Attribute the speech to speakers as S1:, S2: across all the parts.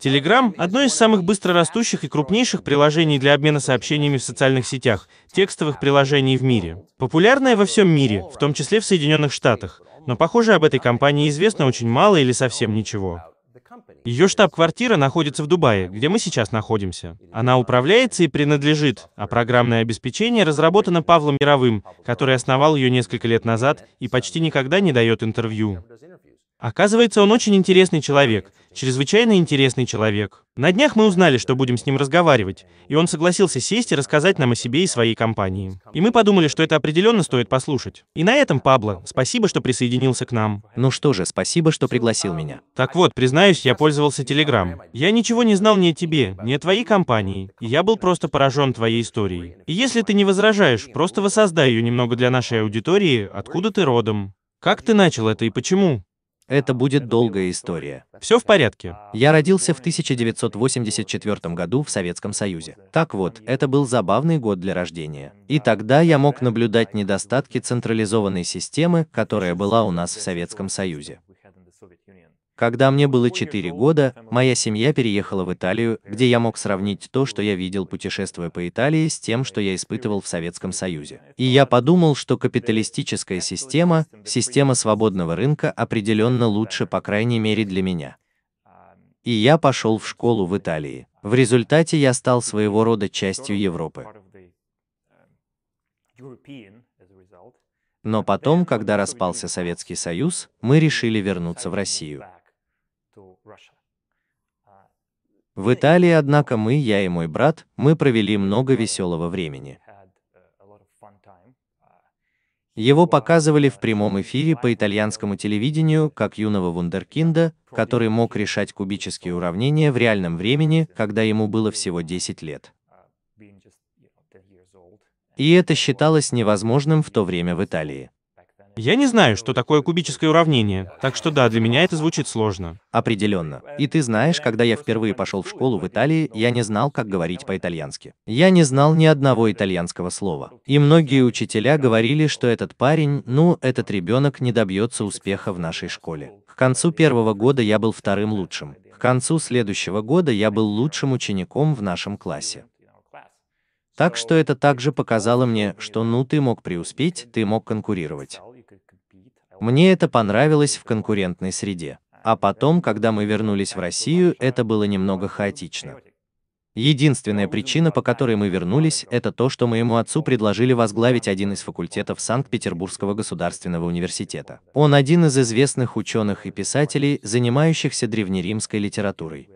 S1: Телеграм — одно из самых быстрорастущих и крупнейших приложений для обмена сообщениями в социальных сетях, текстовых приложений в мире. Популярное во всем мире, в том числе в Соединенных Штатах, но, похоже, об этой компании известно очень мало или совсем ничего. Ее штаб-квартира находится в Дубае, где мы сейчас находимся. Она управляется и принадлежит, а программное обеспечение разработано Павлом Яровым, который основал ее несколько лет назад и почти никогда не дает интервью. Оказывается, он очень интересный человек, чрезвычайно интересный человек. На днях мы узнали, что будем с ним разговаривать, и он согласился сесть и рассказать нам о себе и своей компании. И мы подумали, что это определенно стоит послушать. И на этом, Пабло, спасибо, что присоединился к нам. Ну что же, спасибо, что пригласил меня. Так вот, признаюсь, я пользовался Telegram. Я ничего не знал ни о тебе, ни о твоей компании, и я был просто поражен твоей историей. И если ты не возражаешь, просто воссоздай ее немного для нашей аудитории, откуда ты родом. Как ты начал это и почему? Это будет долгая история. Все в порядке. Я
S2: родился в 1984 году в Советском Союзе. Так вот, это был забавный год для рождения. И тогда я мог наблюдать недостатки централизованной системы, которая была у нас в Советском Союзе. Когда мне было 4 года, моя семья переехала в Италию, где я мог сравнить то, что я видел путешествуя по Италии, с тем, что я испытывал в Советском Союзе. И я подумал, что капиталистическая система, система свободного рынка определенно лучше, по крайней мере для меня. И я пошел в школу в Италии. В результате я стал своего рода частью Европы. Но потом, когда распался Советский Союз, мы решили вернуться в Россию. В Италии, однако, мы, я и мой брат, мы провели много веселого времени. Его показывали в прямом эфире по итальянскому телевидению как юного вундеркинда, который мог решать кубические уравнения в реальном времени, когда ему было всего 10 лет. И это считалось невозможным в то время в Италии. Я не знаю, что такое кубическое уравнение, так что да, для меня это звучит сложно. Определенно. И ты знаешь, когда я впервые пошел в школу в Италии, я не знал, как говорить по-итальянски. Я не знал ни одного итальянского слова. И многие учителя говорили, что этот парень, ну, этот ребенок не добьется успеха в нашей школе. К концу первого года я был вторым лучшим. К концу следующего года я был лучшим учеником в нашем классе. Так что это также показало мне, что ну ты мог преуспеть, ты мог конкурировать. Мне это понравилось в конкурентной среде. А потом, когда мы вернулись в Россию, это было немного хаотично. Единственная причина, по которой мы вернулись, это то, что моему отцу предложили возглавить один из факультетов Санкт-Петербургского государственного университета. Он один из известных ученых и писателей, занимающихся древнеримской литературой.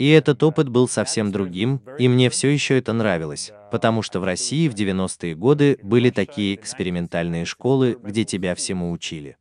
S2: И этот опыт был совсем другим, и мне все еще это нравилось, потому что в России в 90-е годы были такие экспериментальные школы, где тебя всему учили.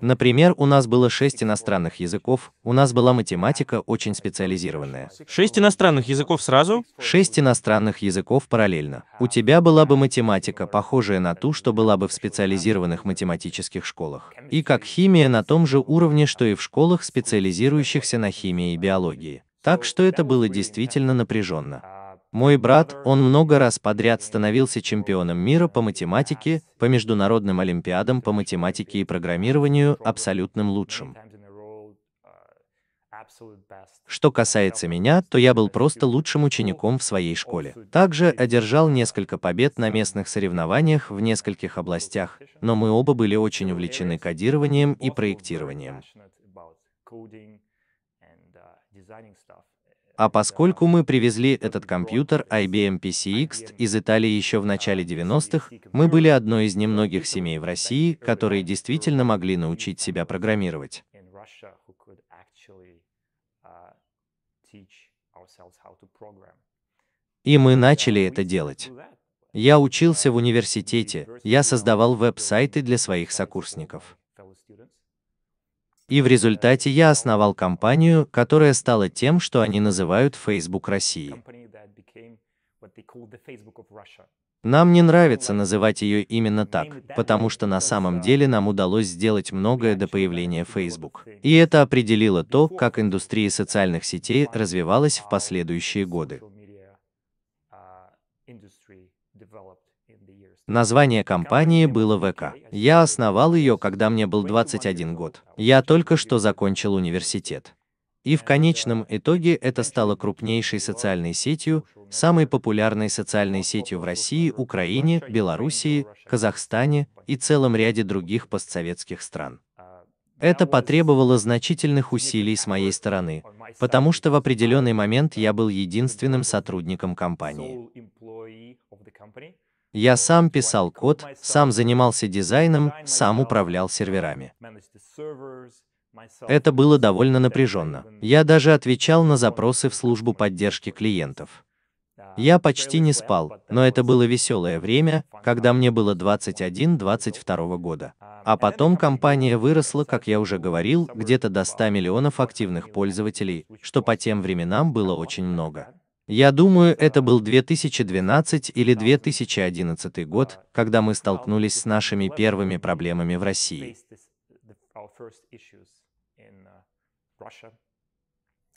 S2: Например, у нас было шесть иностранных языков, у нас была математика очень специализированная. Шесть иностранных языков сразу? Шесть иностранных языков параллельно. У тебя была бы математика, похожая на ту, что была бы в специализированных математических школах. И как химия на том же уровне, что и в школах, специализирующихся на химии и биологии. Так что это было действительно напряженно. Мой брат, он много раз подряд становился чемпионом мира по математике, по международным олимпиадам по математике и программированию абсолютным лучшим. Что касается меня, то я был просто лучшим учеником в своей школе. Также одержал несколько побед на местных соревнованиях в нескольких областях, но мы оба были очень увлечены кодированием и проектированием. А поскольку мы привезли этот компьютер IBM PCX из Италии еще в начале 90-х, мы были одной из немногих семей в России, которые действительно могли научить себя программировать. И мы начали это делать. Я учился в университете, я создавал веб-сайты для своих сокурсников. И в результате я основал компанию, которая стала тем, что они называют Facebook России. Нам не нравится называть ее именно так, потому что на самом uh, деле нам удалось сделать многое до появления uh, Facebook. И это определило то, как индустрия социальных сетей развивалась в последующие годы. Название компании было ВК. Я основал ее, когда мне был 21 год. Я только что закончил университет. И в конечном итоге это стало крупнейшей социальной сетью, самой популярной социальной сетью в России, Украине, Белоруссии, Казахстане и целом ряде других постсоветских стран. Это потребовало значительных усилий с моей стороны, потому что в определенный момент я был единственным сотрудником компании. Я сам писал код, сам занимался дизайном, сам управлял серверами. Это было довольно напряженно. Я даже отвечал на запросы в службу поддержки клиентов. Я почти не спал, но это было веселое время, когда мне было 21-22 года. А потом компания выросла, как я уже говорил, где-то до 100 миллионов активных пользователей, что по тем временам было очень много. Я думаю, это был 2012 или 2011 год, когда мы столкнулись с нашими первыми проблемами в России.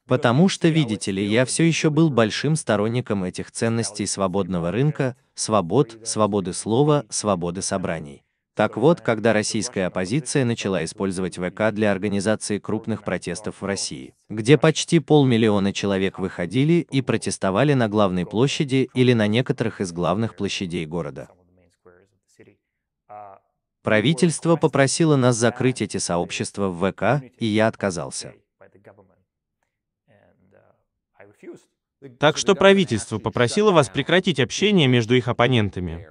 S2: Потому что, видите ли, я все еще был большим сторонником этих ценностей свободного рынка, свобод, свободы слова, свободы собраний. Так вот, когда российская оппозиция начала использовать ВК для организации крупных протестов в России, где почти полмиллиона человек выходили и протестовали на главной площади или на некоторых из главных площадей города. Правительство попросило нас закрыть эти сообщества в ВК, и я отказался.
S1: Так что правительство попросило вас прекратить общение между их оппонентами.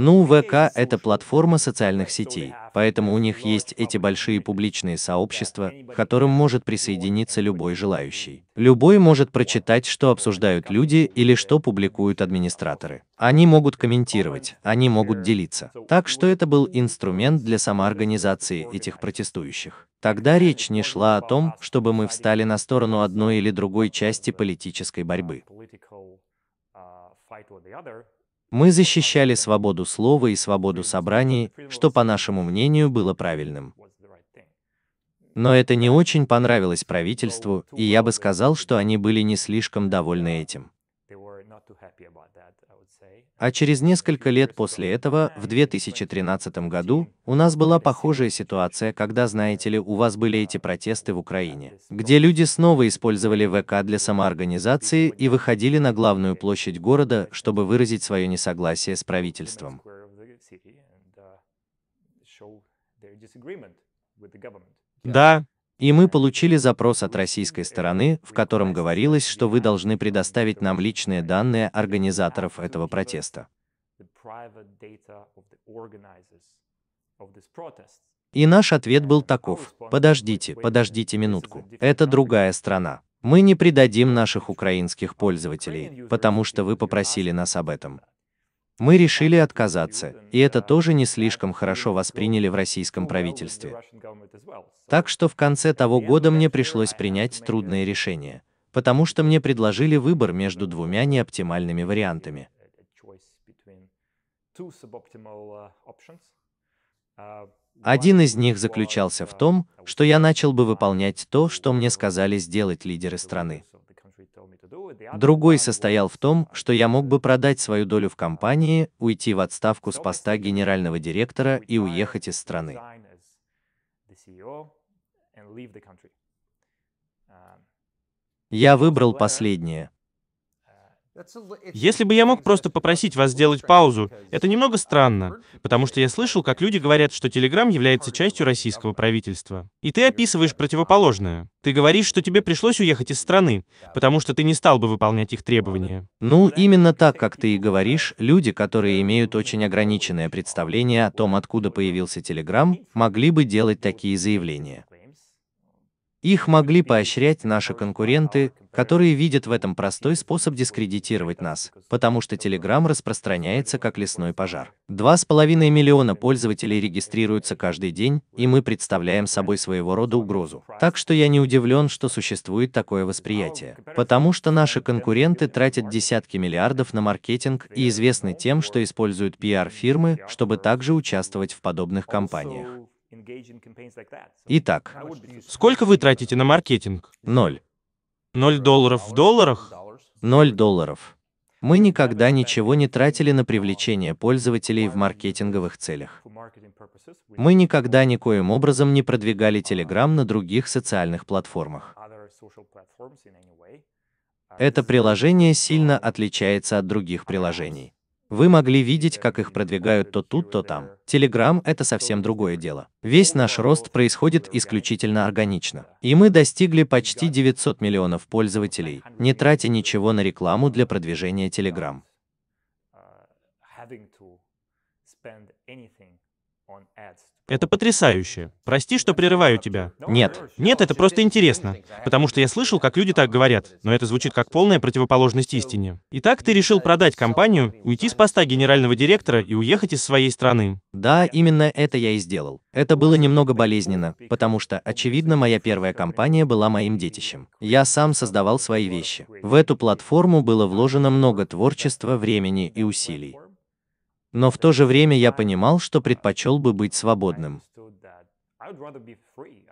S1: Ну, ВК — это платформа
S2: социальных сетей, поэтому у них есть эти большие публичные сообщества, к которым может присоединиться любой желающий. Любой может прочитать, что обсуждают люди или что публикуют администраторы. Они могут комментировать, они могут делиться. Так что это был инструмент для самоорганизации этих протестующих. Тогда речь не шла о том, чтобы мы встали на сторону одной или другой части политической борьбы. Мы защищали свободу слова и свободу собраний, что, по нашему мнению, было правильным. Но это не очень понравилось правительству, и я бы сказал, что они были не слишком довольны этим. А через несколько лет после этого, в 2013 году, у нас была похожая ситуация, когда, знаете ли, у вас были эти протесты в Украине, где люди снова использовали ВК для самоорганизации и выходили на главную площадь города, чтобы выразить свое несогласие с правительством. Да, и мы получили запрос от российской стороны, в котором говорилось, что вы должны предоставить нам личные данные организаторов этого протеста. И наш ответ был таков. Подождите, подождите минутку. Это другая страна. Мы не предадим наших украинских пользователей, потому что вы попросили нас об этом. Мы решили отказаться, и это тоже не слишком хорошо восприняли в российском правительстве. Так что в конце того года мне пришлось принять трудное решение, потому что мне предложили выбор между двумя неоптимальными вариантами. Один из них заключался в том, что я начал бы выполнять то, что мне сказали сделать лидеры страны. Другой состоял в том, что я мог бы продать свою долю в компании, уйти в отставку с поста генерального директора и уехать из страны.
S1: Я выбрал последнее. Если бы я мог просто попросить вас сделать паузу, это немного странно, потому что я слышал, как люди говорят, что Телеграм является частью российского правительства. И ты описываешь противоположное. Ты говоришь, что тебе пришлось уехать из страны, потому что ты не стал бы выполнять их требования. Ну,
S2: именно так, как ты и говоришь, люди, которые имеют очень ограниченное представление о том, откуда появился Телеграм, могли бы делать такие заявления. Их могли поощрять наши конкуренты, которые видят в этом простой способ дискредитировать нас, потому что Telegram распространяется как лесной пожар. Два с половиной миллиона пользователей регистрируются каждый день, и мы представляем собой своего рода угрозу. Так что я не удивлен, что существует такое восприятие. Потому что наши конкуренты тратят десятки миллиардов на маркетинг и известны тем, что используют пиар-фирмы, чтобы также участвовать
S1: в подобных кампаниях. Итак, сколько вы тратите на маркетинг? Ноль. Ноль долларов в долларах? Ноль долларов.
S2: Мы никогда ничего не тратили на привлечение пользователей в маркетинговых целях. Мы никогда никоим образом не продвигали Telegram на других социальных платформах. Uh, Это приложение сильно отличается от других приложений. Вы могли видеть, как их продвигают то тут, то там. Телеграм – это совсем другое дело. Весь наш рост происходит исключительно органично. И мы достигли почти 900 миллионов пользователей, не тратя ничего на рекламу для продвижения
S1: Телеграм.
S3: Uh, having to spend anything on
S1: ads это потрясающе. Прости, что прерываю тебя. Нет. Нет, это просто интересно. Потому что я слышал, как люди так говорят, но это звучит как полная противоположность истине. Итак, ты решил продать компанию, уйти с поста генерального директора и уехать из своей страны. Да,
S2: именно это я и сделал. Это было немного болезненно, потому что, очевидно, моя первая компания была моим детищем. Я сам создавал свои вещи. В эту платформу было вложено много творчества, времени и усилий. Но в то же время я понимал, что предпочел бы быть свободным.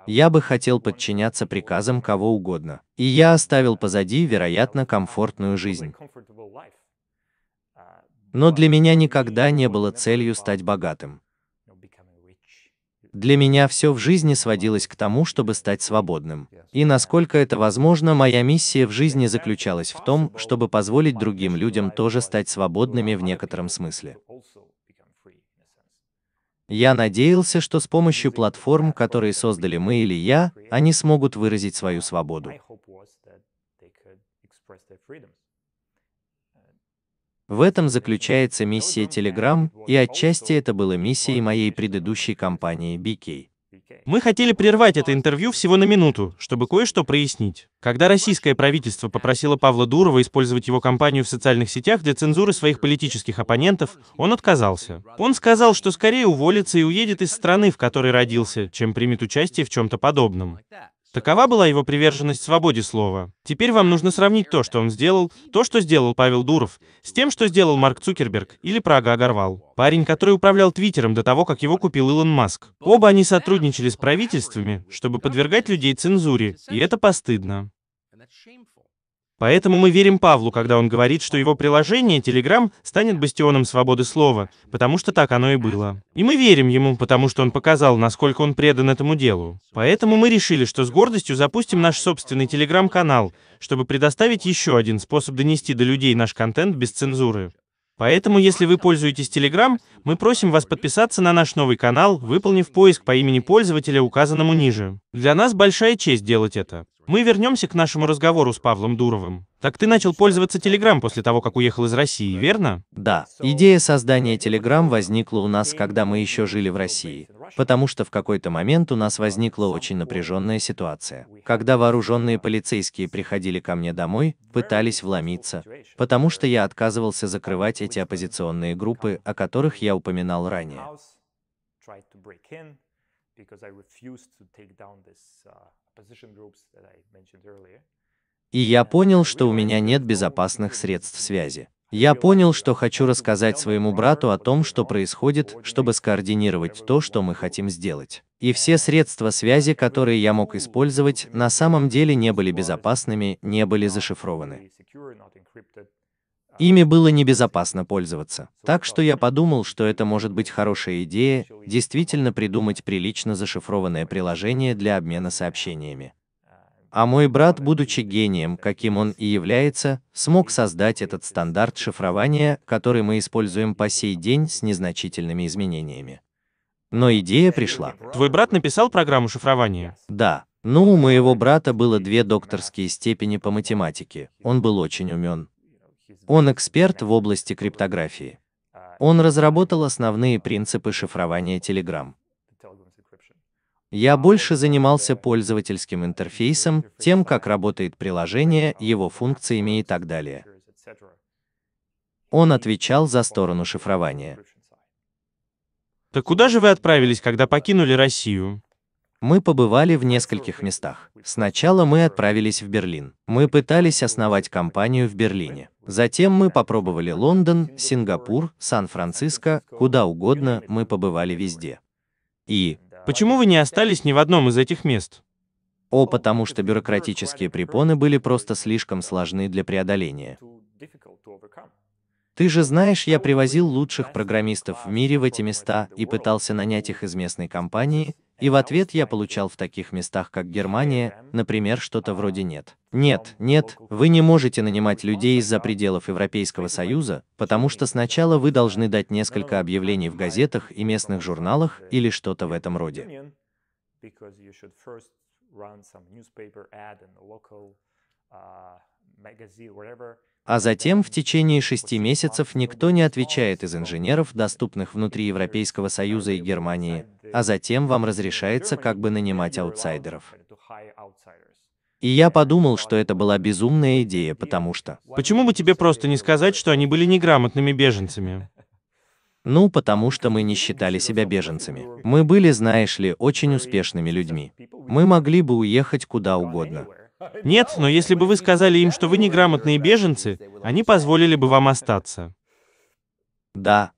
S2: Я бы хотел подчиняться приказам кого угодно, и я оставил позади, вероятно, комфортную жизнь. Но для меня никогда не было целью стать богатым. Для меня все в жизни сводилось к тому, чтобы стать свободным. И насколько это возможно, моя миссия в жизни заключалась в том, чтобы позволить другим людям тоже стать свободными в некотором смысле. Я надеялся, что с помощью платформ, которые создали мы или я, они смогут выразить свою свободу. В этом заключается миссия Telegram, и отчасти это было миссией моей
S1: предыдущей компании BK. Мы хотели прервать это интервью всего на минуту, чтобы кое-что прояснить. Когда российское правительство попросило Павла Дурова использовать его компанию в социальных сетях для цензуры своих политических оппонентов, он отказался. Он сказал, что скорее уволится и уедет из страны, в которой родился, чем примет участие в чем-то подобном. Такова была его приверженность свободе слова. Теперь вам нужно сравнить то, что он сделал, то, что сделал Павел Дуров, с тем, что сделал Марк Цукерберг или Прага Агарвал. Парень, который управлял Твиттером до того, как его купил Илон Маск. Оба они сотрудничали с правительствами, чтобы подвергать людей цензуре, и это постыдно. Поэтому мы верим Павлу, когда он говорит, что его приложение Telegram станет бастионом свободы слова, потому что так оно и было. И мы верим ему, потому что он показал, насколько он предан этому делу. Поэтому мы решили, что с гордостью запустим наш собственный Telegram-канал, чтобы предоставить еще один способ донести до людей наш контент без цензуры. Поэтому, если вы пользуетесь Telegram, мы просим вас подписаться на наш новый канал, выполнив поиск по имени пользователя, указанному ниже. Для нас большая честь делать это. Мы вернемся к нашему разговору с Павлом Дуровым. Так ты начал пользоваться Telegram после того, как уехал из России, верно? Да. Идея создания Telegram возникла у нас, когда мы еще жили в
S2: России, потому что в какой-то момент у нас возникла очень напряженная ситуация. Когда вооруженные полицейские приходили ко мне домой, пытались вломиться, потому что я отказывался закрывать эти оппозиционные группы, о которых я упоминал ранее. И я uh, понял, что у меня нет безопасных средств связи. Я понял, что хочу рассказать своему брату о том, что происходит, чтобы скоординировать то, что мы хотим сделать. И все средства связи, uh, которые я мог использовать, на самом деле не были безопасными, не были зашифрованы. Ими было небезопасно пользоваться. Так что я подумал, что это может быть хорошая идея, действительно придумать прилично зашифрованное приложение для обмена сообщениями. А мой брат, будучи гением, каким он и является, смог создать этот стандарт шифрования, который мы используем по сей день с незначительными изменениями. Но идея пришла. Твой брат написал программу шифрования? Да. Ну, у моего брата было две докторские степени по математике. Он был очень умен. Он эксперт в области криптографии. Он разработал основные принципы шифрования Telegram. Я больше занимался пользовательским интерфейсом, тем, как работает приложение, его функциями и так далее. Он отвечал за сторону шифрования. Так куда же вы отправились, когда покинули Россию? Мы побывали в нескольких местах. Сначала мы отправились в Берлин. Мы пытались основать компанию в Берлине. Затем мы попробовали Лондон, Сингапур, Сан-Франциско, куда угодно, мы побывали везде. И... Почему вы не остались ни в одном из этих мест? О, потому что бюрократические препоны были просто слишком сложны для преодоления. Ты же знаешь, я привозил лучших программистов в мире в эти места и пытался нанять их из местной компании, и в ответ я получал в таких местах, как Германия, например, что-то вроде «нет». Нет, нет, вы не можете нанимать людей из-за пределов Европейского Союза, потому что сначала вы должны дать несколько объявлений в газетах и местных журналах или что-то в этом роде.
S3: Uh, magazine, wherever
S2: а затем в течение шести месяцев никто не отвечает из инженеров, доступных внутри Европейского Союза и Германии, а затем вам разрешается как бы нанимать аутсайдеров. И я подумал, что это была безумная идея, потому что... Почему бы тебе просто не сказать, что они были неграмотными беженцами? Ну, потому что мы не считали себя беженцами. Мы были, знаешь ли, очень успешными людьми. Мы могли бы уехать куда угодно.
S1: Нет, но если бы вы сказали им, что вы неграмотные беженцы, они позволили бы вам остаться. Да.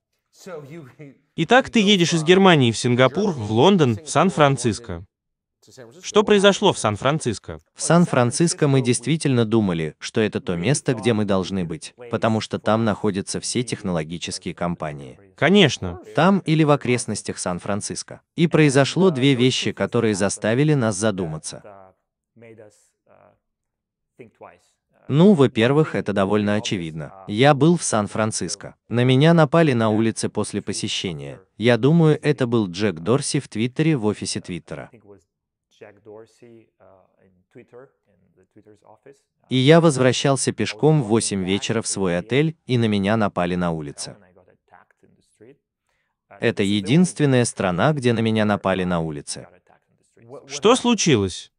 S1: Итак, ты едешь из Германии в Сингапур, в Лондон, в Сан-Франциско. Что произошло в Сан-Франциско?
S2: В Сан-Франциско мы действительно думали, что это то место, где мы должны быть, потому что там находятся все технологические компании. Конечно. Там или в окрестностях Сан-Франциско. И произошло две вещи, которые заставили нас задуматься. Ну, во-первых, это довольно очевидно. Я был в Сан-Франциско. На меня напали на улице после посещения. Я думаю, это был Джек Дорси в Твиттере в офисе Твиттера.
S3: Uh,
S2: и я возвращался пешком в 8 вечера в свой отель, и на меня напали на улице. Uh, это единственная страна, где на меня напали на улице. Что случилось?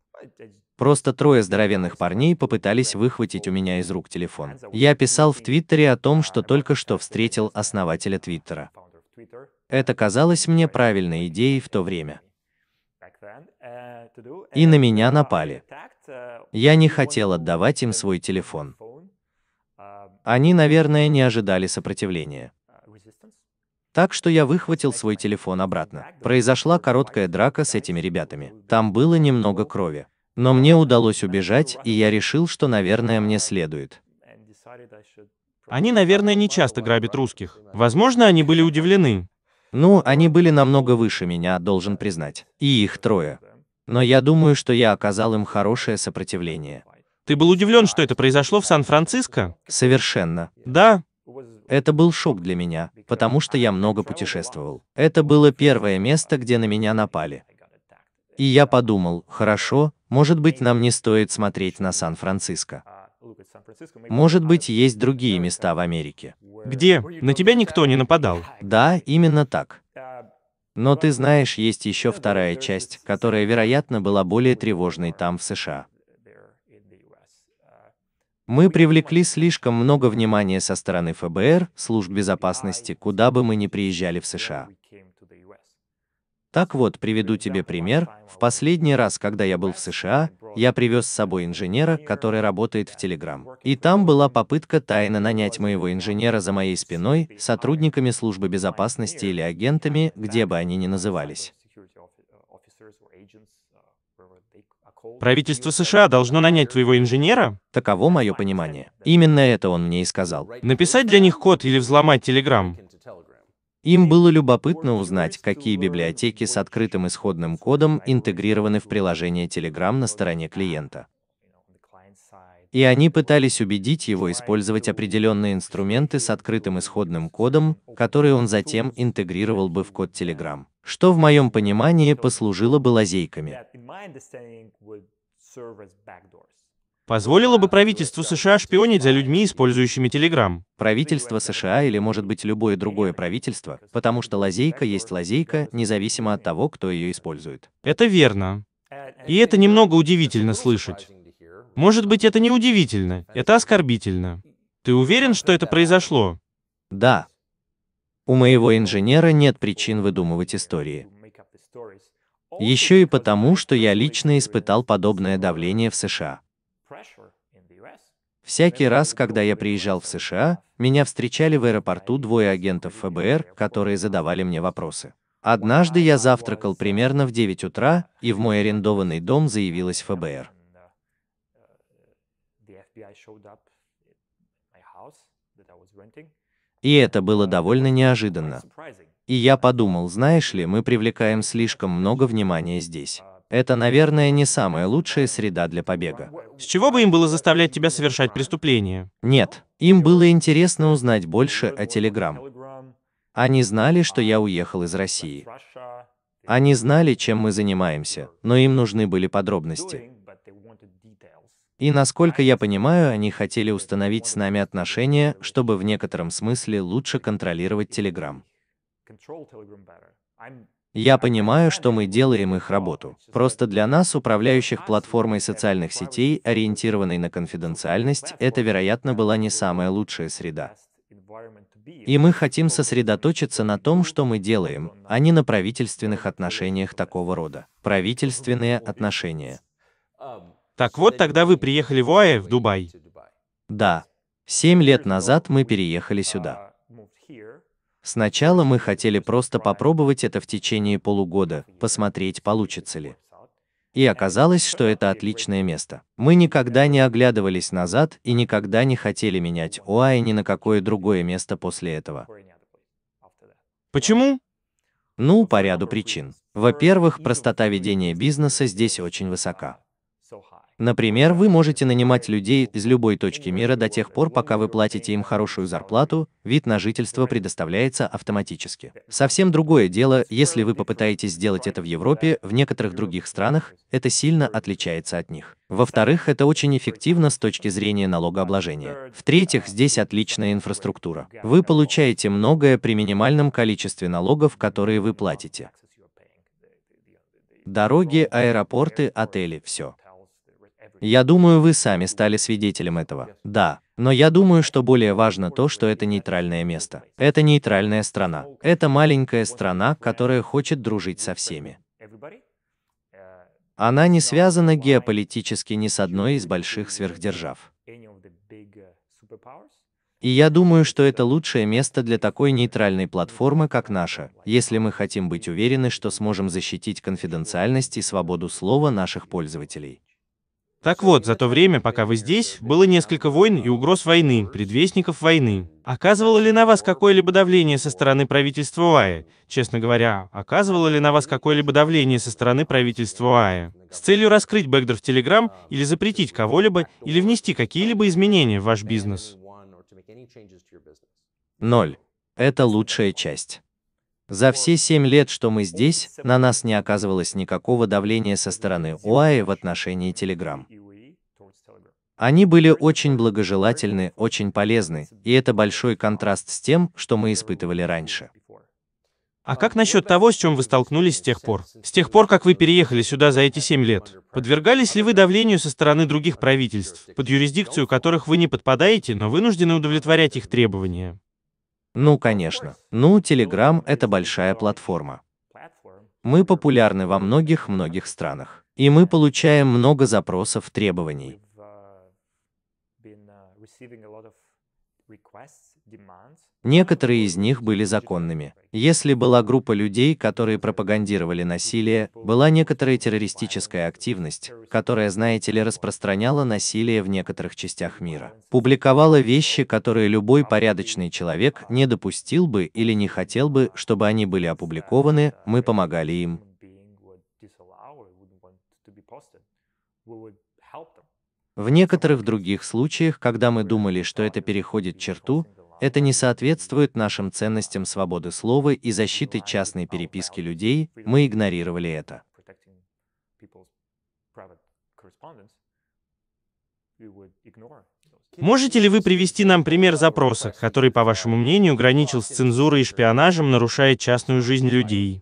S2: Просто трое здоровенных парней попытались выхватить у меня из рук телефон. Я писал в Твиттере о том, что только что встретил основателя Твиттера. Это казалось мне правильной идеей в то время. И на меня напали. Я не хотел отдавать им свой телефон. Они, наверное, не ожидали сопротивления. Так что я выхватил свой телефон обратно. Произошла короткая драка с этими ребятами. Там было немного крови. Но мне удалось убежать, и я решил, что, наверное, мне следует. Они, наверное, не часто грабят русских. Возможно, они были удивлены. Ну, они были намного выше меня, должен признать. И их трое. Но я думаю, что я оказал им хорошее сопротивление. Ты был удивлен, что это произошло в Сан-Франциско? Совершенно. Да. Это был шок для меня, потому что я много путешествовал. Это было первое место, где на меня напали. И я подумал, хорошо, может быть, нам не стоит смотреть на Сан-Франциско. Может быть, есть другие места в Америке. Где? На тебя никто не нападал. Да, именно так. Но ты знаешь, есть еще вторая часть, которая, вероятно, была более тревожной там, в США. Мы привлекли слишком много внимания со стороны ФБР, служб безопасности, куда бы мы ни приезжали в США. Так вот, приведу тебе пример. В последний раз, когда я был в США, я привез с собой инженера, который работает в Telegram. И там была попытка тайно нанять моего инженера за моей спиной, сотрудниками службы безопасности или агентами, где бы они ни назывались. Правительство США должно нанять твоего инженера? Таково мое понимание. Именно это он мне и сказал. Написать для них код или взломать Telegram? Им было любопытно узнать, какие библиотеки с открытым исходным кодом интегрированы в приложение Telegram на стороне клиента. И они пытались убедить его использовать определенные инструменты с открытым исходным кодом, которые он затем интегрировал бы в код Telegram, что в
S1: моем понимании послужило бы лазейками. Позволило бы правительству США шпионить за людьми, использующими Telegram? Правительство
S2: США или, может быть, любое другое правительство, потому что лазейка есть лазейка, независимо
S1: от того, кто ее использует. Это верно. И это немного удивительно слышать. Может быть, это не удивительно, это оскорбительно. Ты уверен, что это произошло?
S2: Да. У моего инженера нет причин выдумывать истории. Еще и потому, что я лично испытал подобное давление в США. Всякий раз, когда я приезжал в США, меня встречали в аэропорту двое агентов ФБР, которые задавали мне вопросы. Однажды я завтракал примерно в 9 утра, и в мой арендованный дом заявилась ФБР. И это было довольно неожиданно. И я подумал, знаешь ли, мы привлекаем слишком много внимания здесь. Это, наверное, не самая лучшая среда для побега.
S1: С чего бы им было заставлять тебя совершать преступление?
S2: Нет, им было интересно узнать больше о Телеграм. Они знали, что я уехал из России. Они знали, чем мы занимаемся, но им нужны были подробности. И насколько я понимаю, они хотели установить с нами отношения, чтобы в некотором смысле лучше контролировать Телеграм. Я понимаю, что мы делаем их работу. Просто для нас, управляющих платформой социальных сетей, ориентированной на конфиденциальность, это, вероятно, была не самая лучшая среда. И мы хотим сосредоточиться на том, что мы делаем, а не на правительственных отношениях такого рода. Правительственные отношения. Так вот, тогда вы приехали в Уае, в Дубай. Да. Семь лет назад мы переехали сюда. Сначала мы хотели просто попробовать это в течение полугода, посмотреть, получится ли. И оказалось, что это отличное место. Мы никогда не оглядывались назад и никогда не хотели менять Оаэ ни на какое другое место после этого. Почему? Ну, по ряду причин. Во-первых, простота ведения бизнеса здесь очень высока. Например, вы можете нанимать людей из любой точки мира до тех пор, пока вы платите им хорошую зарплату, вид на жительство предоставляется автоматически. Совсем другое дело, если вы попытаетесь сделать это в Европе, в некоторых других странах, это сильно отличается от них. Во-вторых, это очень эффективно с точки зрения налогообложения. В-третьих, здесь отличная инфраструктура. Вы получаете многое при минимальном количестве налогов, которые вы платите. Дороги, аэропорты, отели, все. Я думаю, вы сами стали свидетелем этого. Да. Но я думаю, что более важно то, что это нейтральное место. Это нейтральная страна. Это маленькая страна, которая хочет дружить со всеми. Она не связана геополитически ни с одной из больших сверхдержав. И я думаю, что это лучшее место для такой нейтральной платформы, как наша, если мы хотим быть уверены, что
S1: сможем защитить конфиденциальность и свободу слова наших пользователей. Так вот, за то время, пока вы здесь, было несколько войн и угроз войны, предвестников войны. Оказывало ли на вас какое-либо давление со стороны правительства УАЭ? Честно говоря, оказывало ли на вас какое-либо давление со стороны правительства УАЭ? С целью раскрыть бэкдор в Телеграм или запретить кого-либо, или внести какие-либо изменения в ваш бизнес?
S2: Ноль. Это лучшая часть. За все семь лет, что мы здесь, на нас не оказывалось никакого давления со стороны ОАЭ в отношении Telegram. Они были очень благожелательны, очень полезны, и это большой
S1: контраст с тем, что мы испытывали раньше. А как насчет того, с чем вы столкнулись с тех пор? С тех пор, как вы переехали сюда за эти семь лет, подвергались ли вы давлению со стороны других правительств, под юрисдикцию которых вы не подпадаете, но вынуждены удовлетворять их требования? Ну, конечно. Ну, Telegram – это большая платформа.
S2: Мы популярны во многих-многих странах. И мы получаем много запросов, требований. Некоторые из них были законными. Если была группа людей, которые пропагандировали насилие, была некоторая террористическая активность, которая, знаете ли, распространяла насилие в некоторых частях мира. Публиковала вещи, которые любой порядочный человек не допустил бы или не хотел бы, чтобы они были опубликованы, мы помогали им. В некоторых других случаях, когда мы думали, что это переходит черту, это не соответствует нашим ценностям свободы слова и защиты частной переписки людей, мы
S1: игнорировали это. Можете ли вы привести нам пример запроса, который, по вашему мнению, граничил с цензурой и шпионажем, нарушая частную жизнь людей?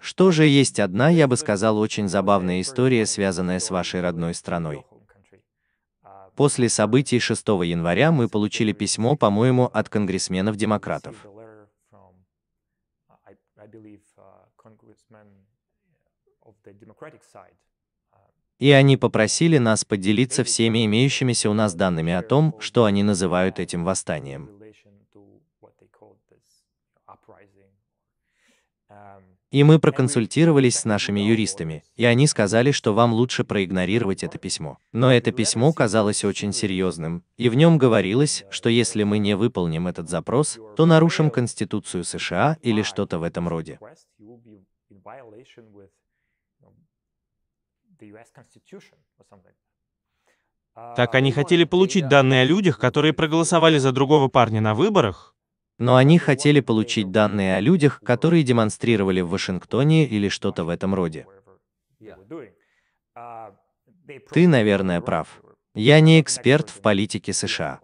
S2: Что же есть одна, я бы сказал, очень забавная история, связанная с вашей родной страной. После событий 6 января мы получили письмо, по-моему, от конгрессменов-демократов. И они попросили нас поделиться всеми имеющимися у нас данными о том, что они называют этим восстанием. И мы проконсультировались с нашими юристами, и они сказали, что вам лучше проигнорировать это письмо. Но это письмо казалось очень серьезным, и в нем говорилось, что если мы не выполним этот запрос, то нарушим Конституцию США или что-то в этом роде.
S1: Так они хотели получить данные о людях, которые проголосовали за другого парня на выборах, но они хотели получить данные о людях, которые демонстрировали
S2: в Вашингтоне или что-то в этом роде. Ты, наверное, прав. Я не эксперт в политике США.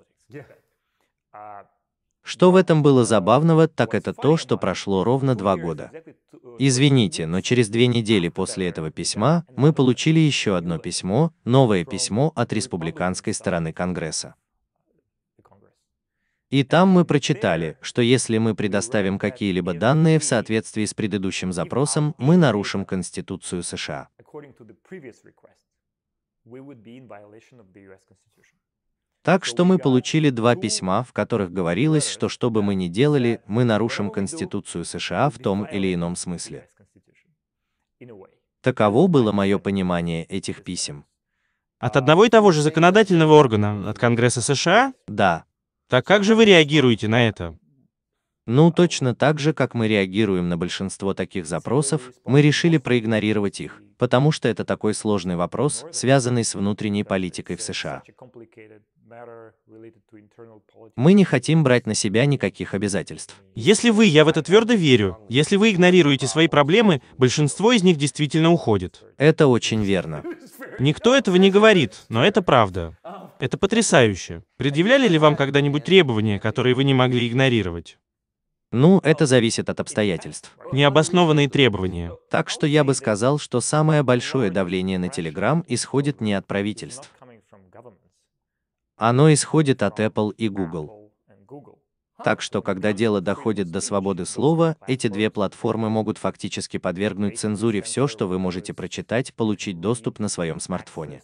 S2: Что в этом было забавного, так это то, что прошло ровно два года. Извините, но через две недели после этого письма мы получили еще одно письмо, новое письмо от республиканской стороны Конгресса. И там мы прочитали, что если мы предоставим какие-либо данные в соответствии с предыдущим запросом, мы нарушим Конституцию США. Так что мы получили два письма, в которых говорилось, что что бы мы ни делали, мы нарушим Конституцию США в том или ином смысле. Таково было мое понимание этих писем.
S1: От одного и того же законодательного органа, от Конгресса США? Да, так как же вы реагируете на это? Ну, точно так же, как мы реагируем на большинство
S2: таких запросов, мы решили проигнорировать их, потому что это такой сложный вопрос, связанный с внутренней политикой в США. Мы
S1: не хотим брать на себя никаких обязательств. Если вы, я в это твердо верю, если вы игнорируете свои проблемы, большинство из них действительно уходит. Это очень верно. Никто этого не говорит, но это правда. Это потрясающе. Предъявляли ли вам когда-нибудь требования, которые вы не могли игнорировать? Ну, это зависит от обстоятельств.
S2: Необоснованные требования. Так что я бы сказал, что самое большое давление на Телеграм исходит не от правительств. Оно исходит от Apple и Google. Так что, когда дело доходит до свободы слова, эти две платформы могут фактически подвергнуть цензуре все, что вы можете прочитать, получить доступ на своем смартфоне.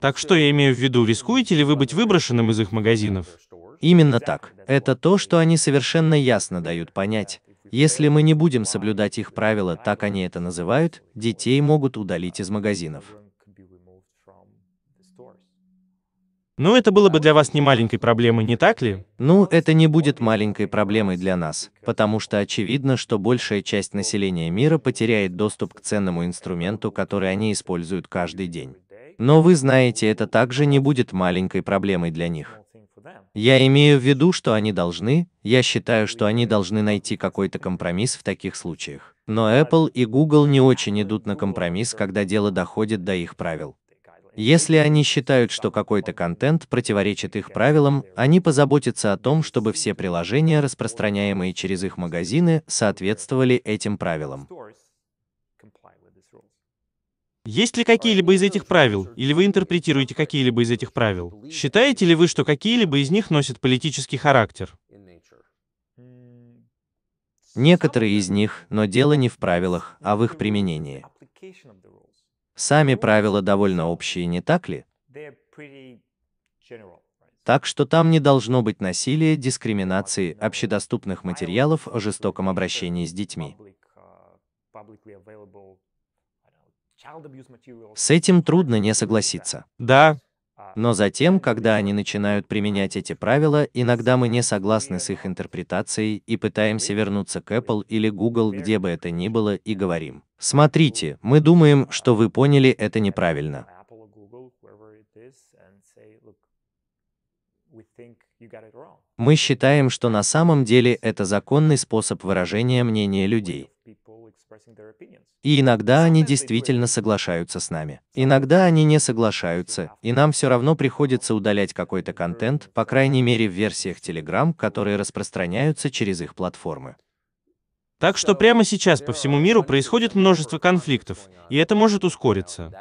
S1: Так что я имею в виду, рискуете ли вы быть выброшенным из их магазинов? Именно так. Это то, что они
S2: совершенно ясно дают понять. Если мы не будем соблюдать их правила, так они это называют, детей могут удалить из магазинов. Ну, это было бы для вас не маленькой проблемой, не так ли? Ну, это не будет маленькой проблемой для нас, потому что очевидно, что большая часть населения мира потеряет доступ к ценному инструменту, который они используют каждый день. Но вы знаете, это также не будет маленькой проблемой для них. Я имею в виду, что они должны, я считаю, что они должны найти какой-то компромисс в таких случаях. Но Apple и Google не очень идут на компромисс, когда дело доходит до их правил. Если они считают, что какой-то контент противоречит их правилам, они позаботятся о том, чтобы все приложения, распространяемые через их магазины, соответствовали этим правилам.
S1: Есть ли какие-либо из этих правил, или вы интерпретируете какие-либо из этих правил? Считаете ли вы, что какие-либо из них носят политический характер?
S2: Некоторые из них, но дело не в правилах, а в их применении. Сами правила довольно общие, не так ли? Так что там не должно быть насилия, дискриминации, общедоступных материалов о жестоком обращении с детьми. С этим трудно не согласиться. Да, но затем, когда они начинают применять эти правила, иногда мы не согласны с их интерпретацией и пытаемся вернуться к Apple или Google, где бы это ни было, и говорим. Смотрите, мы думаем, что вы поняли это неправильно. Мы считаем, что на самом деле это законный способ выражения мнения людей. И иногда они действительно соглашаются с нами. Иногда они не соглашаются, и нам все равно приходится удалять какой-то контент, по крайней мере в версиях Telegram, которые распространяются
S1: через их платформы. Так что прямо сейчас по всему миру происходит множество конфликтов, и это может ускориться.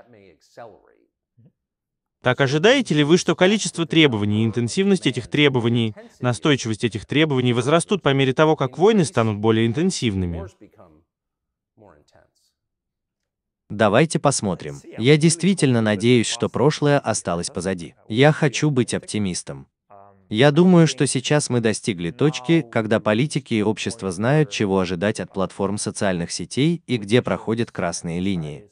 S1: Так ожидаете ли вы, что количество требований интенсивность этих требований, настойчивость этих требований возрастут по мере того, как войны станут более интенсивными?
S2: Давайте посмотрим. Я действительно надеюсь, что прошлое осталось позади. Я хочу быть оптимистом. Я думаю, что сейчас мы достигли точки, когда политики и общество знают, чего ожидать от платформ социальных сетей и где проходят красные линии.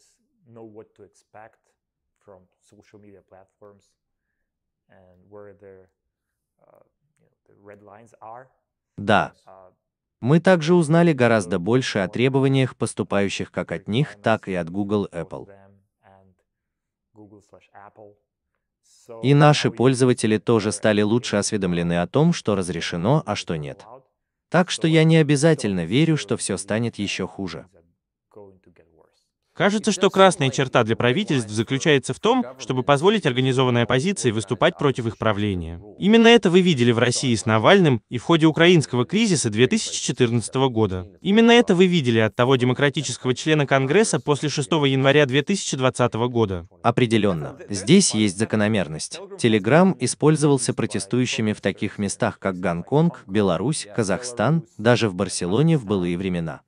S2: Да, мы также узнали гораздо больше о требованиях, поступающих как от них, так и от Google Apple. И наши пользователи тоже стали лучше осведомлены о том, что разрешено, а что нет. Так что я не обязательно верю, что все станет еще хуже.
S1: Кажется, что красная черта для правительств заключается в том, чтобы позволить организованной оппозиции выступать против их правления. Именно это вы видели в России с Навальным и в ходе украинского кризиса 2014 года. Именно это вы видели от того демократического члена Конгресса после 6 января 2020 года.
S2: Определенно. Здесь есть закономерность. Телеграм использовался протестующими в таких местах, как Гонконг, Беларусь, Казахстан, даже в Барселоне в былые времена.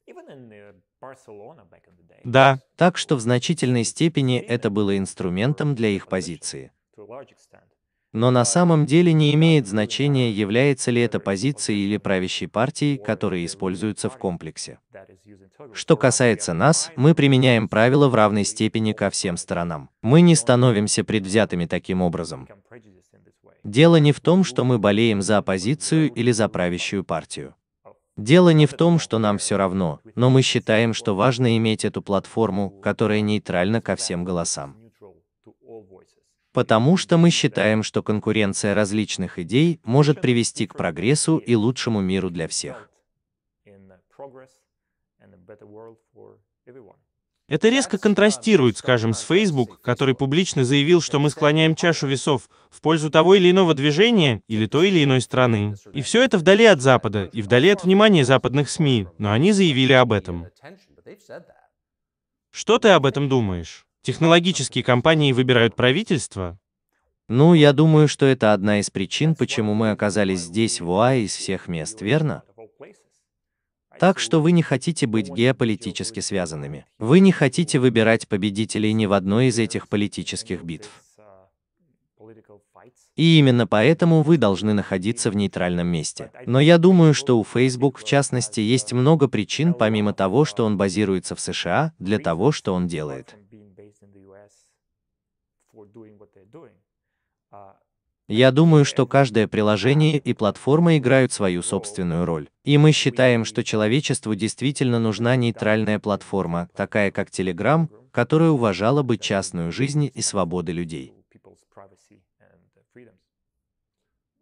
S2: Да. Так что в значительной степени это было инструментом для их позиции. Но на самом деле не имеет значения, является ли это позицией или правящей партией, которые используются в комплексе. Что касается нас, мы применяем правила в равной степени ко всем сторонам. Мы не становимся предвзятыми таким образом. Дело не в том, что мы болеем за оппозицию или за правящую партию. Дело не в том, что нам все равно, но мы считаем, что важно иметь эту платформу, которая нейтральна ко всем голосам. Потому что мы считаем, что конкуренция различных идей может привести к прогрессу и лучшему миру для всех.
S1: Это резко контрастирует, скажем, с Facebook, который публично заявил, что мы склоняем чашу весов в пользу того или иного движения или той или иной страны. И все это вдали от Запада и вдали от внимания западных СМИ, но они заявили об этом. Что ты об этом думаешь? Технологические компании выбирают правительство? Ну,
S2: я думаю, что это одна из причин, почему мы оказались здесь, в УА, из всех мест, верно? Так что вы не хотите быть геополитически связанными. Вы не хотите выбирать победителей ни в одной из этих политических битв. И именно поэтому вы должны находиться в нейтральном месте. Но я думаю, что у Facebook в частности есть много причин, помимо того, что он базируется в США, для того, что он делает. Я думаю, что каждое приложение и платформа играют свою собственную роль. И мы считаем, что человечеству действительно нужна нейтральная платформа, такая как Telegram, которая уважала бы частную жизнь и свободы людей.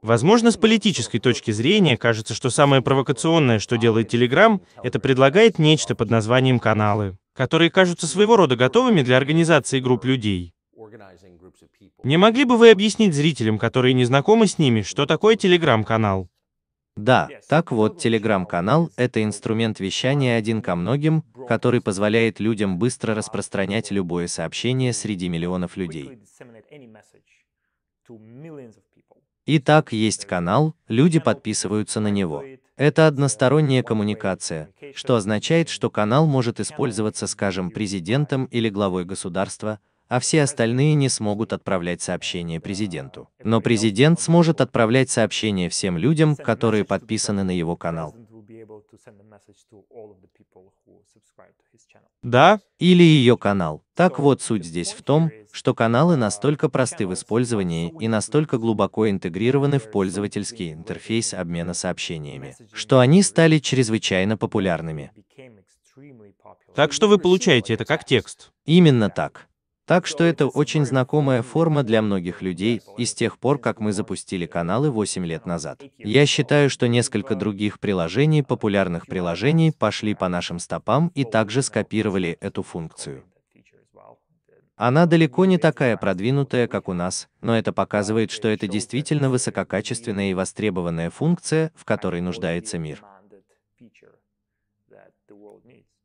S1: Возможно, с политической точки зрения кажется, что самое провокационное, что делает Telegram, это предлагает нечто под названием каналы, которые кажутся своего рода готовыми для организации групп людей. Не могли бы вы объяснить зрителям, которые не знакомы с ними, что такое телеграм-канал? Да, так вот,
S2: телеграм-канал – это инструмент вещания один ко многим, который позволяет людям быстро распространять любое сообщение среди миллионов людей. Итак, есть канал, люди подписываются на него. Это односторонняя коммуникация, что означает, что канал может использоваться, скажем, президентом или главой государства, а все остальные не смогут отправлять сообщения президенту. Но президент сможет отправлять сообщения всем людям, которые подписаны на его канал. Да? Или ее канал. Так вот, суть здесь в том, что каналы настолько просты в использовании и настолько глубоко интегрированы в пользовательский интерфейс обмена сообщениями, что они стали чрезвычайно популярными. Так что вы получаете это как текст. Именно так. Так что это очень знакомая форма для многих людей, и с тех пор, как мы запустили каналы 8 лет назад. Я считаю, что несколько других приложений, популярных приложений, пошли по нашим стопам и также скопировали эту функцию. Она далеко не такая продвинутая, как у нас, но это показывает, что это действительно высококачественная и востребованная функция, в которой нуждается мир.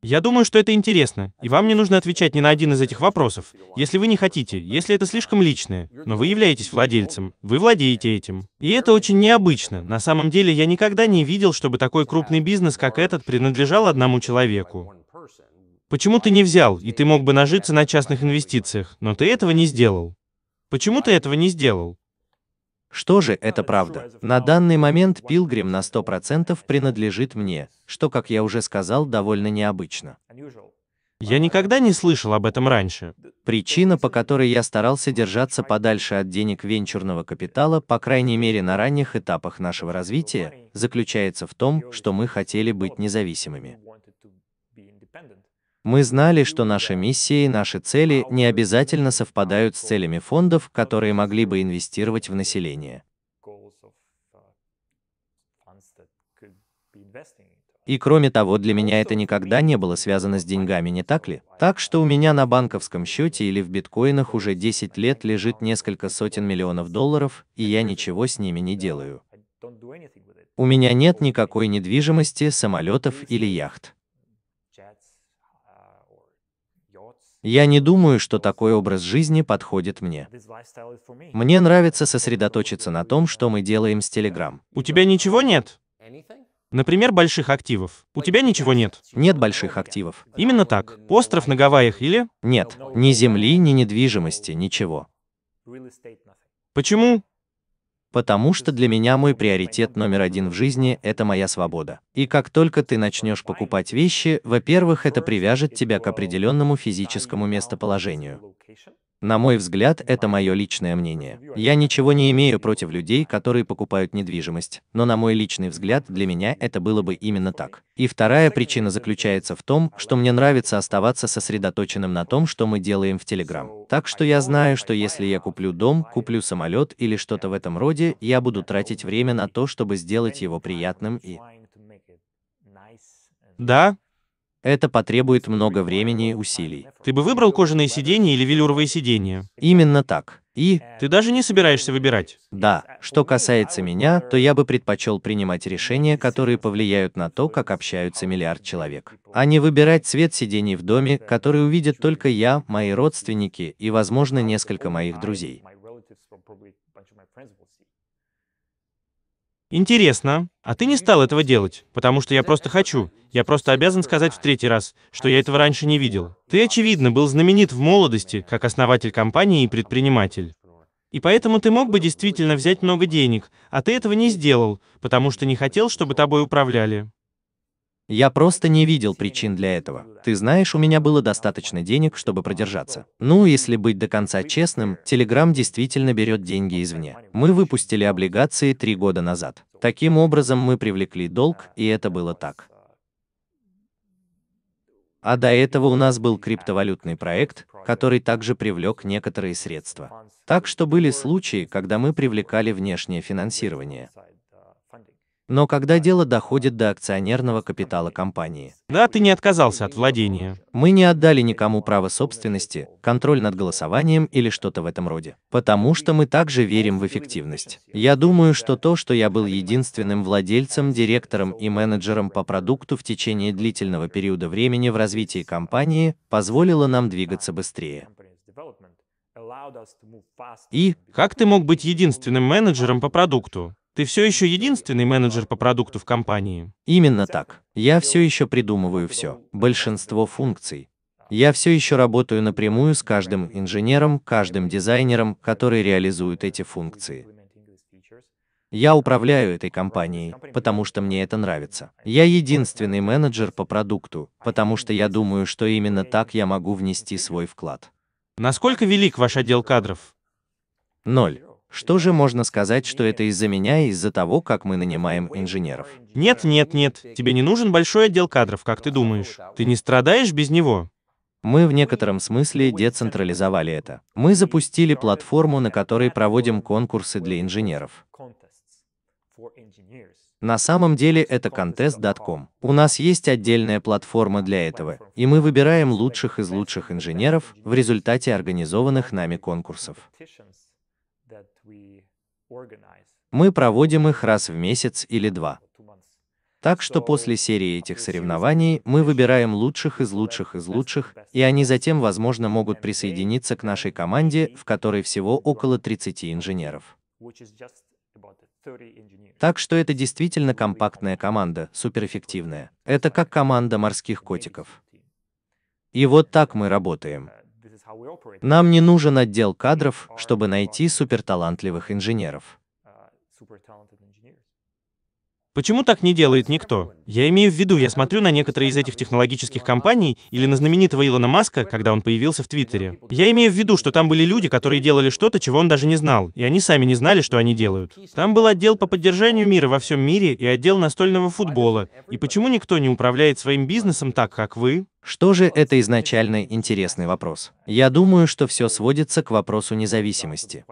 S1: Я думаю, что это интересно, и вам не нужно отвечать ни на один из этих вопросов, если вы не хотите, если это слишком личное, но вы являетесь владельцем, вы владеете этим. И это очень необычно. На самом деле я никогда не видел, чтобы такой крупный бизнес, как этот, принадлежал одному человеку. Почему ты не взял, и ты мог бы нажиться на частных инвестициях, но ты этого не сделал? Почему ты этого не сделал?
S2: Что же, это правда. На данный момент пилгрим на 100% принадлежит мне, что, как я уже сказал, довольно необычно. Я никогда не слышал об этом раньше. Причина, по которой я старался держаться подальше от денег венчурного капитала, по крайней мере на ранних этапах нашего развития, заключается в том, что мы хотели быть независимыми. Мы знали, что наши миссии и наши цели не обязательно совпадают с целями фондов, которые могли бы инвестировать в население. И кроме того, для меня это никогда не было связано с деньгами, не так ли? Так что у меня на банковском счете или в биткоинах уже 10 лет лежит несколько сотен миллионов долларов, и я ничего с ними не делаю. У меня нет никакой недвижимости, самолетов или яхт. Я не думаю, что такой образ жизни подходит мне. Мне нравится сосредоточиться на том, что мы делаем с Telegram. У тебя ничего нет? Например, больших активов. У тебя ничего нет? Нет больших активов. Именно так. Остров на Гавайях или? Нет. Ни земли, ни недвижимости, ничего. Почему? потому что для меня мой приоритет номер один в жизни – это моя свобода. И как только ты начнешь покупать вещи, во-первых, это привяжет тебя к определенному физическому местоположению. На мой взгляд, это мое личное мнение. Я ничего не имею против людей, которые покупают недвижимость, но на мой личный взгляд, для меня это было бы именно так. И вторая причина заключается в том, что мне нравится оставаться сосредоточенным на том, что мы делаем в Телеграм. Так что я знаю, что если я куплю дом, куплю самолет или что-то в этом роде, я буду тратить время на то, чтобы сделать его приятным и... Да, это потребует много времени и усилий. Ты бы выбрал кожаные сиденья или велюровые сиденья? Именно так. И... Ты даже не собираешься выбирать? Да. Что касается меня, то я бы предпочел принимать решения, которые повлияют на то, как общаются миллиард человек. А не выбирать цвет сидений в доме, который увидят только я, мои родственники и, возможно, несколько моих друзей.
S1: Интересно. А ты не стал этого делать, потому что я просто хочу. Я просто обязан сказать в третий раз, что я этого раньше не видел. Ты, очевидно, был знаменит в молодости, как основатель компании и предприниматель. И поэтому ты мог бы действительно взять много денег, а ты этого не сделал, потому что не хотел, чтобы тобой управляли.
S2: Я просто не видел причин для этого. Ты знаешь, у меня было достаточно денег, чтобы продержаться. Ну, если быть до конца честным, Telegram действительно берет деньги извне. Мы выпустили облигации три года назад. Таким образом мы привлекли долг, и это было так. А до этого у нас был криптовалютный проект, который также привлек некоторые средства. Так что были случаи, когда мы привлекали внешнее финансирование но когда дело доходит до акционерного капитала компании. Да, ты не отказался от владения. Мы не отдали никому право собственности, контроль над голосованием или что-то в этом роде. Потому что мы также верим в эффективность. Я думаю, что то, что я был единственным владельцем, директором и менеджером по продукту в течение длительного периода времени в развитии компании, позволило нам
S1: двигаться быстрее. И как ты мог быть единственным менеджером по продукту? Ты все еще единственный менеджер по продукту в компании. Именно
S2: так. Я все еще придумываю все, большинство функций. Я все еще работаю напрямую с каждым инженером, каждым дизайнером, который реализует эти функции. Я управляю этой компанией, потому что мне это нравится. Я единственный менеджер по продукту, потому что я думаю, что именно так я могу внести свой вклад. Насколько велик ваш отдел кадров? Ноль. Что же можно сказать, что это из-за меня и из-за того, как мы нанимаем инженеров? Нет, нет, нет. Тебе не нужен большой отдел кадров, как ты думаешь. Ты не страдаешь без него. Мы в некотором смысле децентрализовали это. Мы запустили платформу, на которой проводим конкурсы для инженеров. На самом деле это contest.com. У нас есть отдельная платформа для этого, и мы выбираем лучших из лучших инженеров в результате организованных нами конкурсов. Мы проводим их раз в месяц или два. Так что после серии этих соревнований мы выбираем лучших из лучших из лучших, и они затем, возможно, могут присоединиться к нашей команде, в которой всего около 30 инженеров. Так что это действительно компактная команда, суперэффективная. Это как команда морских котиков. И вот так мы работаем. Нам не нужен отдел кадров, чтобы найти суперталантливых
S1: инженеров. Почему так не делает никто? Я имею в виду, я смотрю на некоторые из этих технологических компаний или на знаменитого Илона Маска, когда он появился в Твиттере. Я имею в виду, что там были люди, которые делали что-то, чего он даже не знал, и они сами не знали, что они делают. Там был отдел по поддержанию мира во всем мире и отдел настольного футбола. И почему никто не управляет своим бизнесом так, как вы? Что же это изначально интересный
S2: вопрос? Я думаю, что все сводится к вопросу независимости.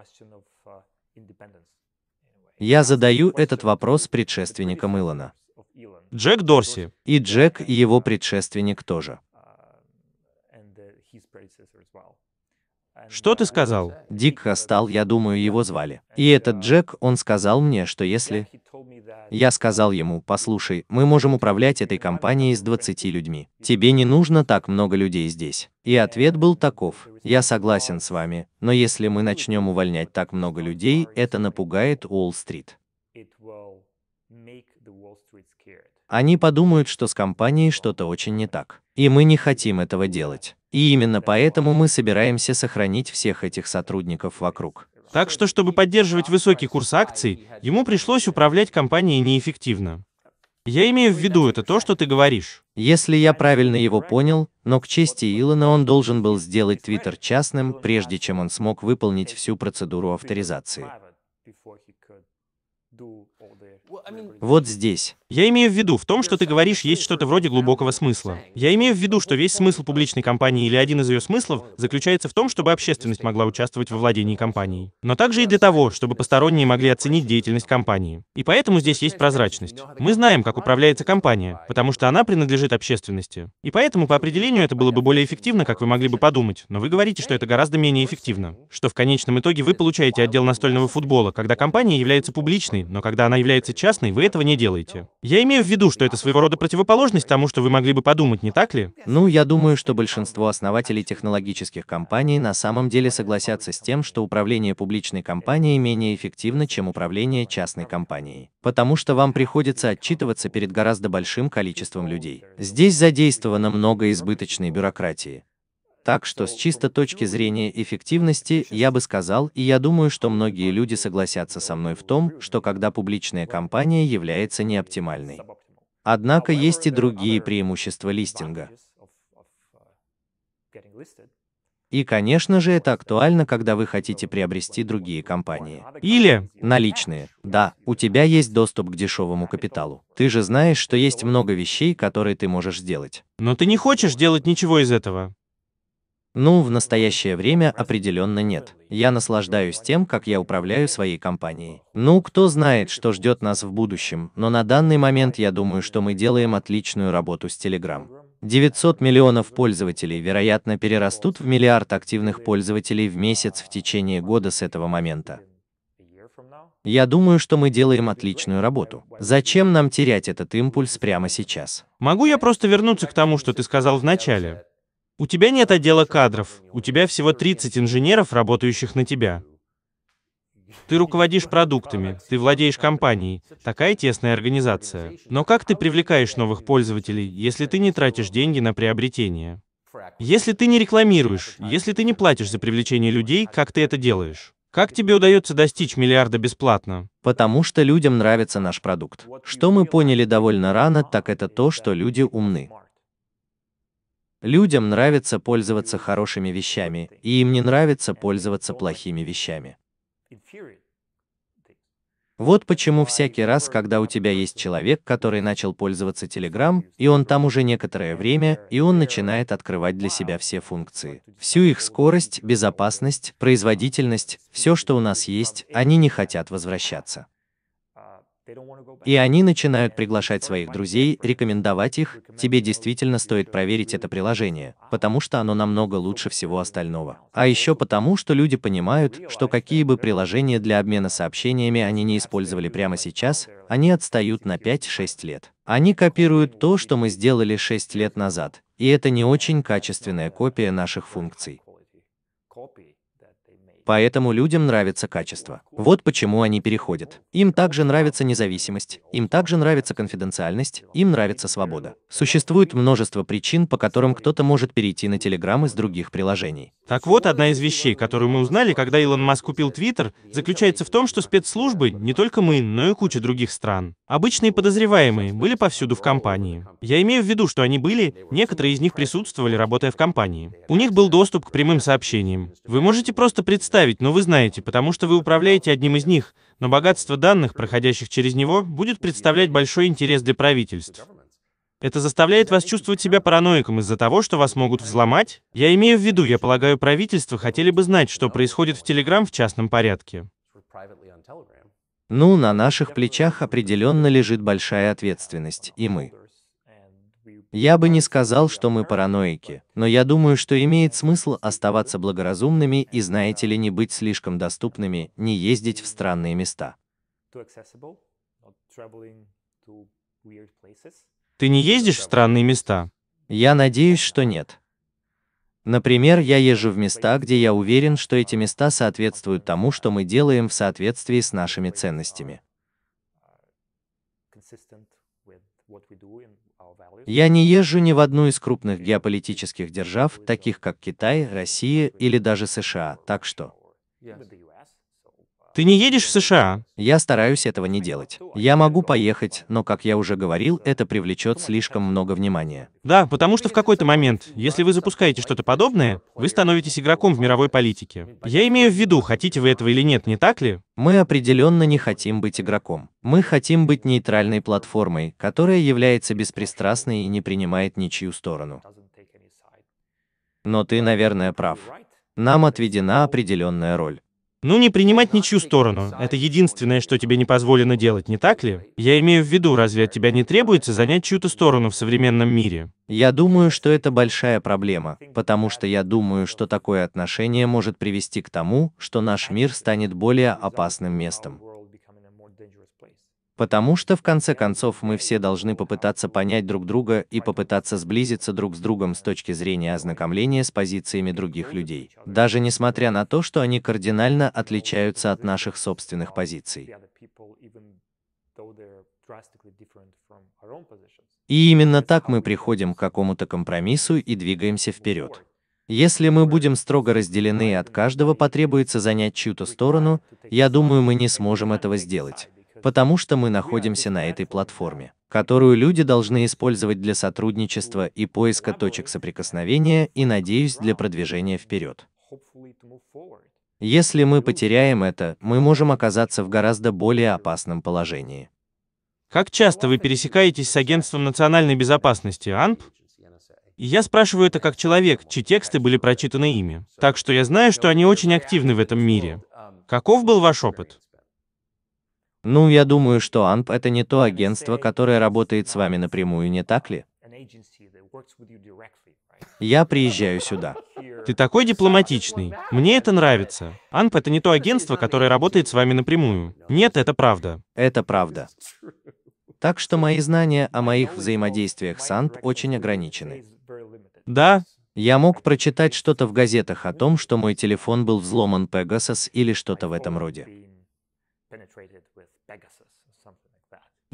S2: Я задаю этот вопрос предшественникам Илона. Джек Дорси. И Джек и его предшественник тоже. Что ты сказал? Дик Хастал, я думаю, его звали. И этот Джек, он сказал мне, что если я сказал ему, послушай, мы можем управлять этой компанией с 20 людьми. Тебе не нужно так много людей здесь. И ответ был таков, я согласен с вами, но если мы начнем увольнять так много людей, это напугает Уолл-стрит. Они подумают, что с компанией что-то очень не так. И мы не хотим этого делать. И именно
S1: поэтому мы собираемся сохранить всех этих сотрудников вокруг. Так что, чтобы поддерживать высокий курс акций, ему пришлось управлять компанией неэффективно. Я имею в виду
S2: это то, что ты говоришь. Если я правильно его понял, но к чести Илона он должен был сделать Твиттер частным, прежде чем он смог выполнить всю процедуру авторизации.
S1: Вот здесь. Я имею в виду, в том, что ты говоришь, есть что-то вроде глубокого смысла. Я имею в виду, что весь смысл публичной компании или один из ее смыслов заключается в том, чтобы общественность могла участвовать во владении компанией. Но также и для того, чтобы посторонние могли оценить деятельность компании. И поэтому здесь есть прозрачность. Мы знаем, как управляется компания, потому что она принадлежит общественности. И поэтому по определению это было бы более эффективно, как вы могли бы подумать, но вы говорите, что это гораздо менее эффективно. Что в конечном итоге вы получаете отдел настольного футбола, когда компания является публичной, но когда она является частной, вы этого не делаете. Я имею в виду, что это своего рода противоположность тому, что вы могли бы подумать, не так ли? Ну, я думаю, что большинство основателей
S2: технологических компаний на самом деле согласятся с тем, что управление публичной компанией менее эффективно, чем управление частной компанией. Потому что вам приходится отчитываться перед гораздо большим количеством людей. Здесь задействовано много избыточной бюрократии. Так что с чисто точки зрения эффективности, я бы сказал, и я думаю, что многие люди согласятся со мной в том, что когда публичная компания является неоптимальной. Однако есть и другие преимущества листинга. И, конечно же, это актуально, когда вы хотите приобрести другие компании. Или наличные. Да, у тебя есть доступ к дешевому капиталу. Ты же знаешь, что есть много вещей, которые ты можешь сделать. Но ты не хочешь делать ничего из этого. Ну, в настоящее время определенно нет. Я наслаждаюсь тем, как я управляю своей компанией. Ну, кто знает, что ждет нас в будущем, но на данный момент я думаю, что мы делаем отличную работу с Telegram. 900 миллионов пользователей, вероятно, перерастут в миллиард активных пользователей в месяц в течение года с этого момента. Я думаю, что мы делаем отличную работу. Зачем нам терять этот импульс прямо
S1: сейчас? Могу я просто вернуться к тому, что ты сказал в начале? У тебя нет отдела кадров, у тебя всего 30 инженеров, работающих на тебя. Ты руководишь продуктами, ты владеешь компанией. Такая тесная организация. Но как ты привлекаешь новых пользователей, если ты не тратишь деньги на приобретение? Если ты не рекламируешь, если ты не платишь за привлечение людей, как ты это делаешь? Как тебе удается достичь миллиарда
S2: бесплатно? Потому что людям нравится наш продукт. Что мы поняли довольно рано, так это то, что люди умны. Людям нравится пользоваться хорошими вещами, и им не нравится пользоваться плохими вещами. Вот почему всякий раз, когда у тебя есть человек, который начал пользоваться Telegram, и он там уже некоторое время, и он начинает открывать для себя все функции. Всю их скорость, безопасность, производительность, все, что у нас есть, они не хотят возвращаться. И они начинают приглашать своих друзей, рекомендовать их, тебе действительно стоит проверить это приложение, потому что оно намного лучше всего остального. А еще потому, что люди понимают, что какие бы приложения для обмена сообщениями они не использовали прямо сейчас, они отстают на 5-6 лет. Они копируют то, что мы сделали 6 лет назад, и это не очень качественная копия наших функций. Поэтому людям нравится качество. Вот почему они переходят. Им также нравится независимость, им также нравится конфиденциальность, им нравится свобода. Существует множество причин, по которым кто-то может перейти на Telegram из других приложений.
S1: Так вот, одна из вещей, которую мы узнали, когда Илон Маск купил Твиттер, заключается в том, что спецслужбы, не только мы, но и куча других стран, обычные подозреваемые, были повсюду в компании. Я имею в виду, что они были, некоторые из них присутствовали, работая в компании. У них был доступ к прямым сообщениям. Вы можете просто представить, представить, но вы знаете, потому что вы управляете одним из них, но богатство данных, проходящих через него, будет представлять большой интерес для правительств. Это заставляет вас чувствовать себя параноиком из-за того, что вас могут взломать? Я имею в виду, я полагаю, правительства хотели бы знать, что происходит в Телеграм в частном порядке.
S2: Ну, на наших плечах определенно лежит большая ответственность, и мы. Я бы не сказал, что мы параноики, но я думаю, что имеет смысл оставаться благоразумными и, знаете ли, не быть слишком доступными, не ездить в странные места. Ты не ездишь в странные места? Я надеюсь, что нет. Например, я езжу в места, где я уверен, что эти места соответствуют тому, что мы делаем в соответствии с нашими ценностями. consistent я не езжу ни в одну из крупных геополитических держав, таких как Китай, Россия или даже США, так что... Ты не едешь в США? Я стараюсь этого не делать. Я могу поехать, но, как я уже говорил, это привлечет слишком много внимания.
S1: Да, потому что в какой-то момент, если вы запускаете что-то подобное, вы становитесь игроком в мировой политике. Я имею в виду, хотите вы этого или нет, не так ли? Мы определенно
S2: не хотим быть игроком. Мы хотим быть нейтральной платформой, которая является беспристрастной и не принимает ничью сторону. Но ты, наверное, прав.
S1: Нам отведена определенная роль. Ну, не принимать ничью сторону. Это единственное, что тебе не позволено делать, не так ли? Я имею в виду, разве от тебя не требуется занять чью-то сторону в современном мире?
S2: Я думаю, что это большая проблема, потому что я думаю, что такое отношение может привести к тому, что наш мир станет более опасным местом. Потому что в конце концов мы все должны попытаться понять друг друга и попытаться сблизиться друг с другом с точки зрения ознакомления с позициями других людей, даже несмотря на то, что они кардинально отличаются от наших собственных позиций. И именно так мы приходим к какому-то компромиссу и двигаемся вперед. Если мы будем строго разделены и от каждого потребуется занять чью-то сторону, я думаю, мы не сможем этого сделать потому что мы находимся на этой платформе, которую люди должны использовать для сотрудничества и поиска точек соприкосновения и, надеюсь, для продвижения вперед. Если мы потеряем это, мы можем оказаться в
S1: гораздо более опасном положении. Как часто вы пересекаетесь с Агентством национальной безопасности АНП? я спрашиваю это как человек, чьи тексты были прочитаны ими. Так что я знаю, что они очень активны в этом мире. Каков был ваш опыт?
S2: Ну, я думаю, что АНП это не то агентство, которое работает с вами напрямую, не
S1: так ли? Я приезжаю сюда. Ты такой дипломатичный. Мне это нравится. АНП — это не то агентство, которое работает с вами напрямую. Нет, это правда. Это правда. Так что мои знания о моих взаимодействиях
S2: с АНП очень ограничены. Да. Я мог прочитать что-то в газетах о том, что мой телефон был взломан Пегасос или что-то в этом роде.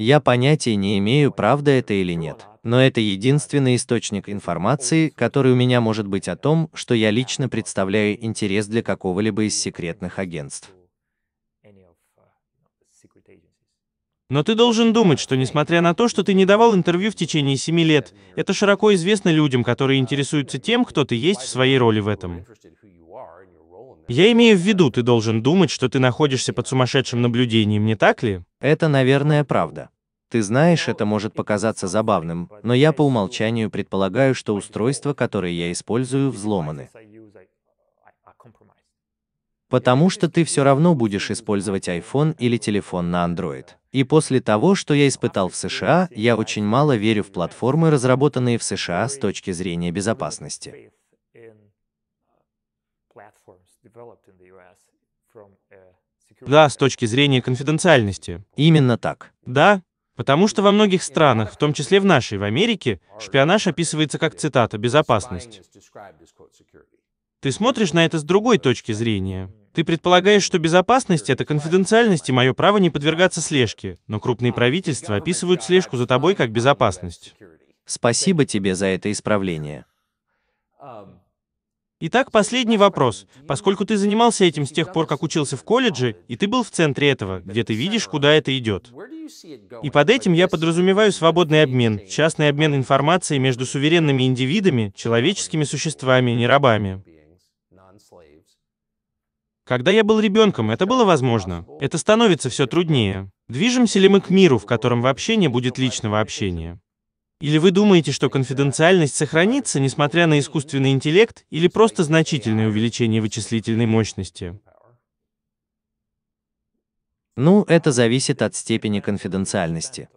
S2: Я понятия не имею, правда это или нет. Но это единственный источник информации, который у меня может быть о том, что я лично представляю интерес для какого-либо из секретных агентств.
S1: Но ты должен думать, что несмотря на то, что ты не давал интервью в течение семи лет, это широко известно людям, которые интересуются тем, кто ты есть в своей роли в этом. Я имею в виду, ты должен думать, что ты находишься под сумасшедшим
S2: наблюдением, не так ли? Это, наверное, правда. Ты знаешь, это может показаться забавным, но я по умолчанию предполагаю, что устройства, которые я использую, взломаны. Потому что ты все равно будешь использовать iPhone или телефон на Android. И после того, что я испытал в США, я очень мало верю в платформы, разработанные в США с точки зрения безопасности.
S1: Да, с точки зрения конфиденциальности. Именно так. Да, Потому что во многих странах, в том числе в нашей, в Америке, шпионаж описывается как цитата «безопасность». Ты смотришь на это с другой точки зрения. Ты предполагаешь, что безопасность — это конфиденциальность и мое право не подвергаться слежке, но крупные правительства описывают слежку за тобой как безопасность. Спасибо тебе за это исправление. Эм, Итак, последний вопрос. Поскольку ты занимался этим с тех пор, как учился в колледже, и ты был в центре этого, где ты видишь, куда это идет. И под этим я подразумеваю свободный обмен, частный обмен информацией между суверенными индивидами, человеческими существами, не рабами. Когда я был ребенком, это было возможно. Это становится все труднее. Движемся ли мы к миру, в котором вообще не будет личного общения? Или вы думаете, что конфиденциальность сохранится, несмотря на искусственный интеллект или просто значительное увеличение вычислительной мощности?
S2: Ну, это зависит от степени конфиденциальности.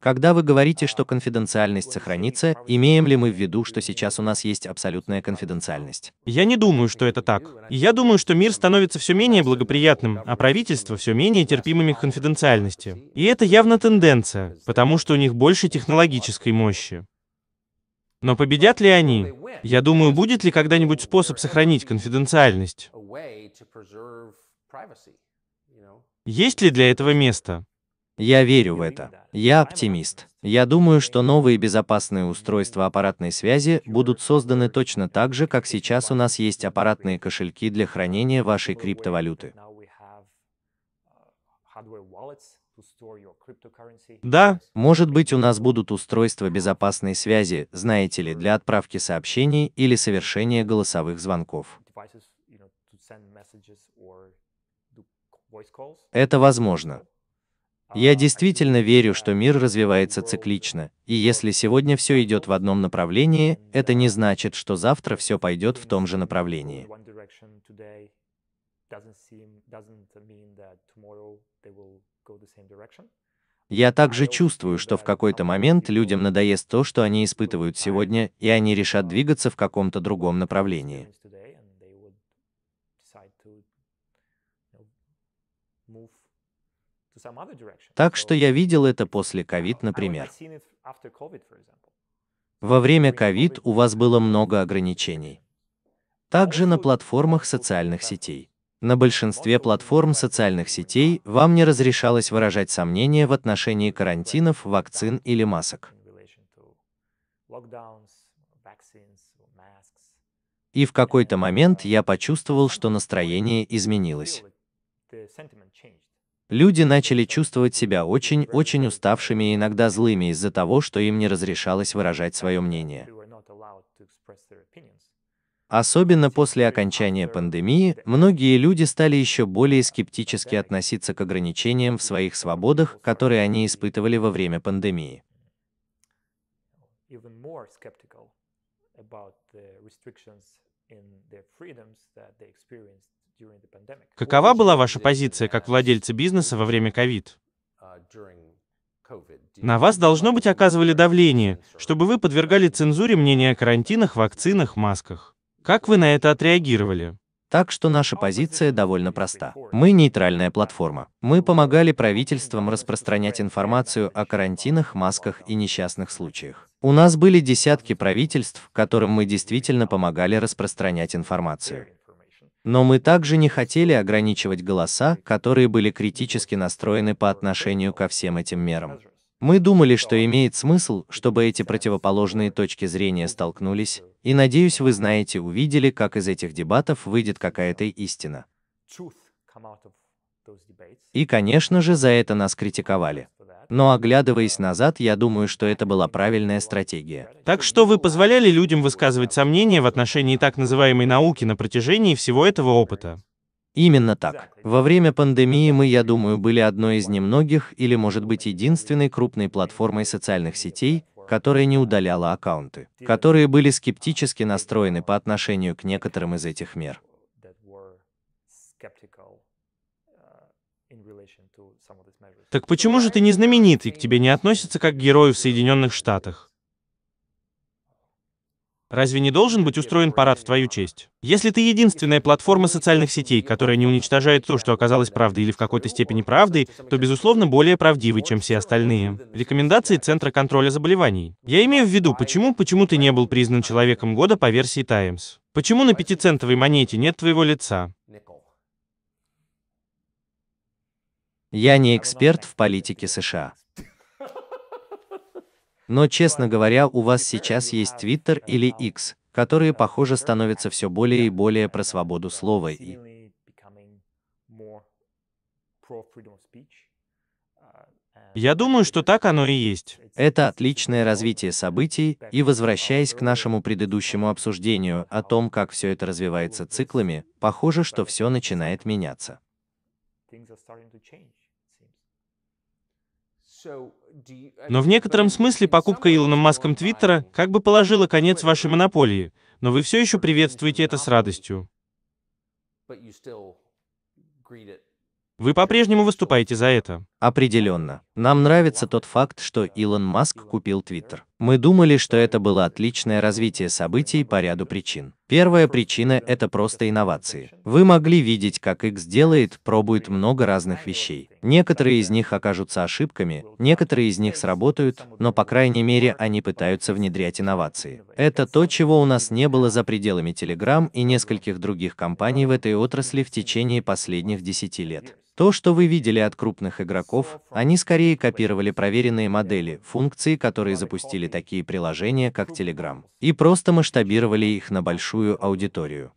S2: Когда вы говорите, что конфиденциальность сохранится, имеем ли мы в виду, что сейчас у нас есть абсолютная конфиденциальность? Я
S1: не думаю, что это так. Я думаю, что мир становится все менее благоприятным, а правительства все менее терпимыми к конфиденциальности. И это явно тенденция, потому что у них больше технологической мощи. Но победят ли они? Я думаю, будет ли когда-нибудь способ сохранить конфиденциальность?
S2: Есть ли для этого место? Я верю в это. Я оптимист. Я думаю, что новые безопасные устройства аппаратной связи будут созданы точно так же, как сейчас у нас есть аппаратные кошельки для хранения вашей криптовалюты. Да, может быть у нас будут устройства безопасной связи, знаете ли, для отправки сообщений или совершения голосовых звонков. Это возможно. Я действительно верю, что мир развивается циклично, и если сегодня все идет в одном направлении, это не значит, что завтра все пойдет в том же направлении. Я также чувствую, что в какой-то момент людям надоест то, что они испытывают сегодня, и они решат uh, двигаться в каком-то другом направлении. Так что я видел это после uh, ковид, например. Во время ковид у вас было uh, много ограничений. Также на платформах социальных uh, сетей. На большинстве платформ социальных сетей вам не разрешалось выражать сомнения в отношении карантинов, вакцин или масок. И в какой-то момент я почувствовал, что настроение изменилось. Люди начали чувствовать себя очень-очень уставшими и иногда злыми из-за того, что им не разрешалось выражать свое мнение. Особенно после окончания пандемии, многие люди стали еще более скептически относиться к ограничениям в своих свободах, которые они испытывали во время пандемии.
S1: Какова была ваша позиция как владельца бизнеса во время ковид? Uh, на вас должно быть оказывали давление, чтобы вы подвергали цензуре мнения о карантинах, вакцинах, масках. Как вы на это
S2: отреагировали? Так что наша позиция довольно проста. Мы нейтральная платформа. Мы помогали правительствам распространять информацию о карантинах, масках и несчастных случаях. У нас были десятки правительств, которым мы действительно помогали распространять информацию. Но мы также не хотели ограничивать голоса, которые были критически настроены по отношению ко всем этим мерам. Мы думали, что имеет смысл, чтобы эти противоположные точки зрения столкнулись, и, надеюсь, вы знаете, увидели, как из этих дебатов выйдет какая-то истина. И, конечно же, за это нас критиковали. Но оглядываясь назад, я думаю, что это была правильная стратегия.
S1: Так что вы позволяли людям высказывать сомнения в отношении так называемой науки на протяжении всего этого опыта? Именно так. Во время пандемии мы, я думаю,
S2: были одной из немногих или, может быть, единственной крупной платформой социальных сетей, которая не удаляла аккаунты, которые были скептически настроены по отношению к некоторым из
S1: этих мер. Так почему же ты не знаменит и к тебе не относятся как к герою в Соединенных Штатах? Разве не должен быть устроен парад в твою честь? Если ты единственная платформа социальных сетей, которая не уничтожает то, что оказалось правдой или в какой-то степени правдой, то, безусловно, более правдивый, чем все остальные. Рекомендации Центра контроля заболеваний. Я имею в виду, почему, почему ты не был признан Человеком года по версии Times? Почему на пятицентовой монете нет твоего лица?
S2: Я не эксперт в политике США. Но, честно говоря, у вас сейчас есть Twitter или X, которые, похоже, становятся все более и более про свободу слова и... Я думаю, что так оно и есть. Это отличное развитие событий, и возвращаясь к нашему предыдущему обсуждению о том, как все это развивается циклами, похоже, что все начинает меняться.
S3: Но
S2: в некотором
S1: смысле покупка Илоном Маском Твиттера как бы положила конец вашей монополии, но вы все еще приветствуете это с радостью. Вы по-прежнему выступаете
S2: за это. Определенно. Нам нравится тот факт, что Илон Маск купил Твиттер. Мы думали, что это было отличное развитие событий по ряду причин. Первая причина – это просто инновации. Вы могли видеть, как X делает, пробует много разных вещей. Некоторые из них окажутся ошибками, некоторые из них сработают, но по крайней мере они пытаются внедрять инновации. Это то, чего у нас не было за пределами Telegram и нескольких других компаний в этой отрасли в течение последних 10 лет. То, что вы видели от крупных игроков, они скорее копировали проверенные модели, функции, которые запустили такие приложения, как Telegram, и просто масштабировали их на большую аудиторию.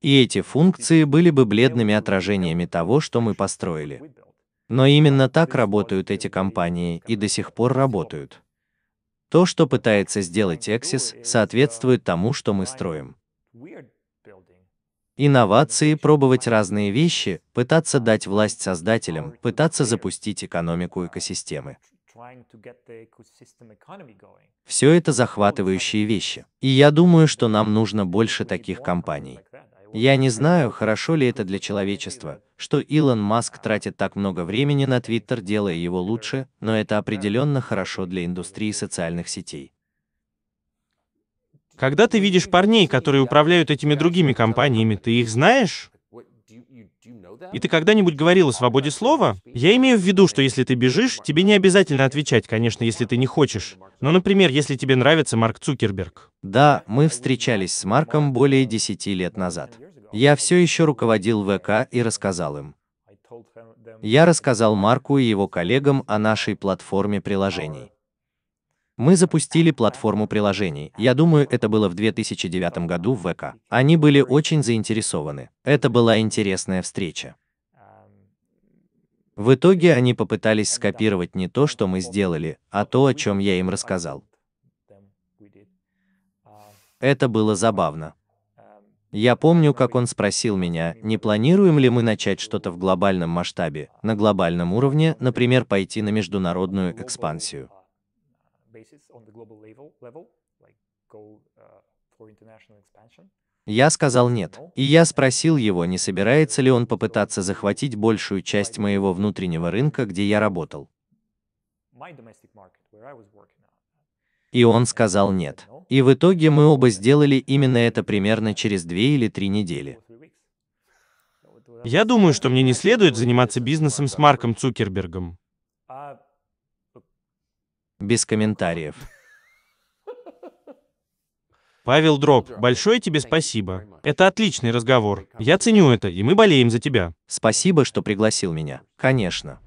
S2: И эти функции были бы бледными отражениями того, что мы построили. Но именно так работают эти компании и до сих пор работают. То, что пытается сделать Exis, соответствует тому, что мы строим. Инновации, пробовать разные вещи, пытаться дать власть создателям, пытаться запустить экономику экосистемы. Все это захватывающие вещи. И я думаю, что нам нужно больше таких компаний. Я не знаю, хорошо ли это для человечества, что Илон Маск тратит так много времени на Твиттер, делая его лучше, но это определенно хорошо для индустрии социальных сетей.
S1: Когда ты видишь парней, которые управляют этими другими компаниями, ты их знаешь? И ты когда-нибудь говорил о свободе слова? Я имею в виду, что если ты бежишь, тебе не обязательно отвечать, конечно, если ты не хочешь. Но, например, если тебе нравится Марк Цукерберг. Да, мы встречались с Марком более 10 лет назад.
S2: Я все еще руководил ВК и рассказал им. Я рассказал Марку и его коллегам о нашей платформе приложений. Мы запустили платформу приложений. Я думаю, это было в 2009 году в ВК. Они были очень заинтересованы. Это была интересная встреча. В итоге они попытались скопировать не то, что мы сделали, а то, о чем я им рассказал. Это было забавно. Я помню, как он спросил меня, не планируем ли мы начать что-то в глобальном масштабе, на глобальном уровне, например, пойти на международную экспансию.
S3: Uh,
S2: я сказал нет, и я спросил его, не собирается ли он попытаться захватить большую часть моего внутреннего рынка, где я работал. И он сказал нет. И в итоге мы оба сделали именно это примерно через две или три
S1: недели. Я думаю, что мне не следует заниматься бизнесом с Марком Цукербергом. Без комментариев. Павел Дроп, большое тебе спасибо. Это отличный разговор. Я ценю это, и мы болеем за тебя. Спасибо, что пригласил меня. Конечно.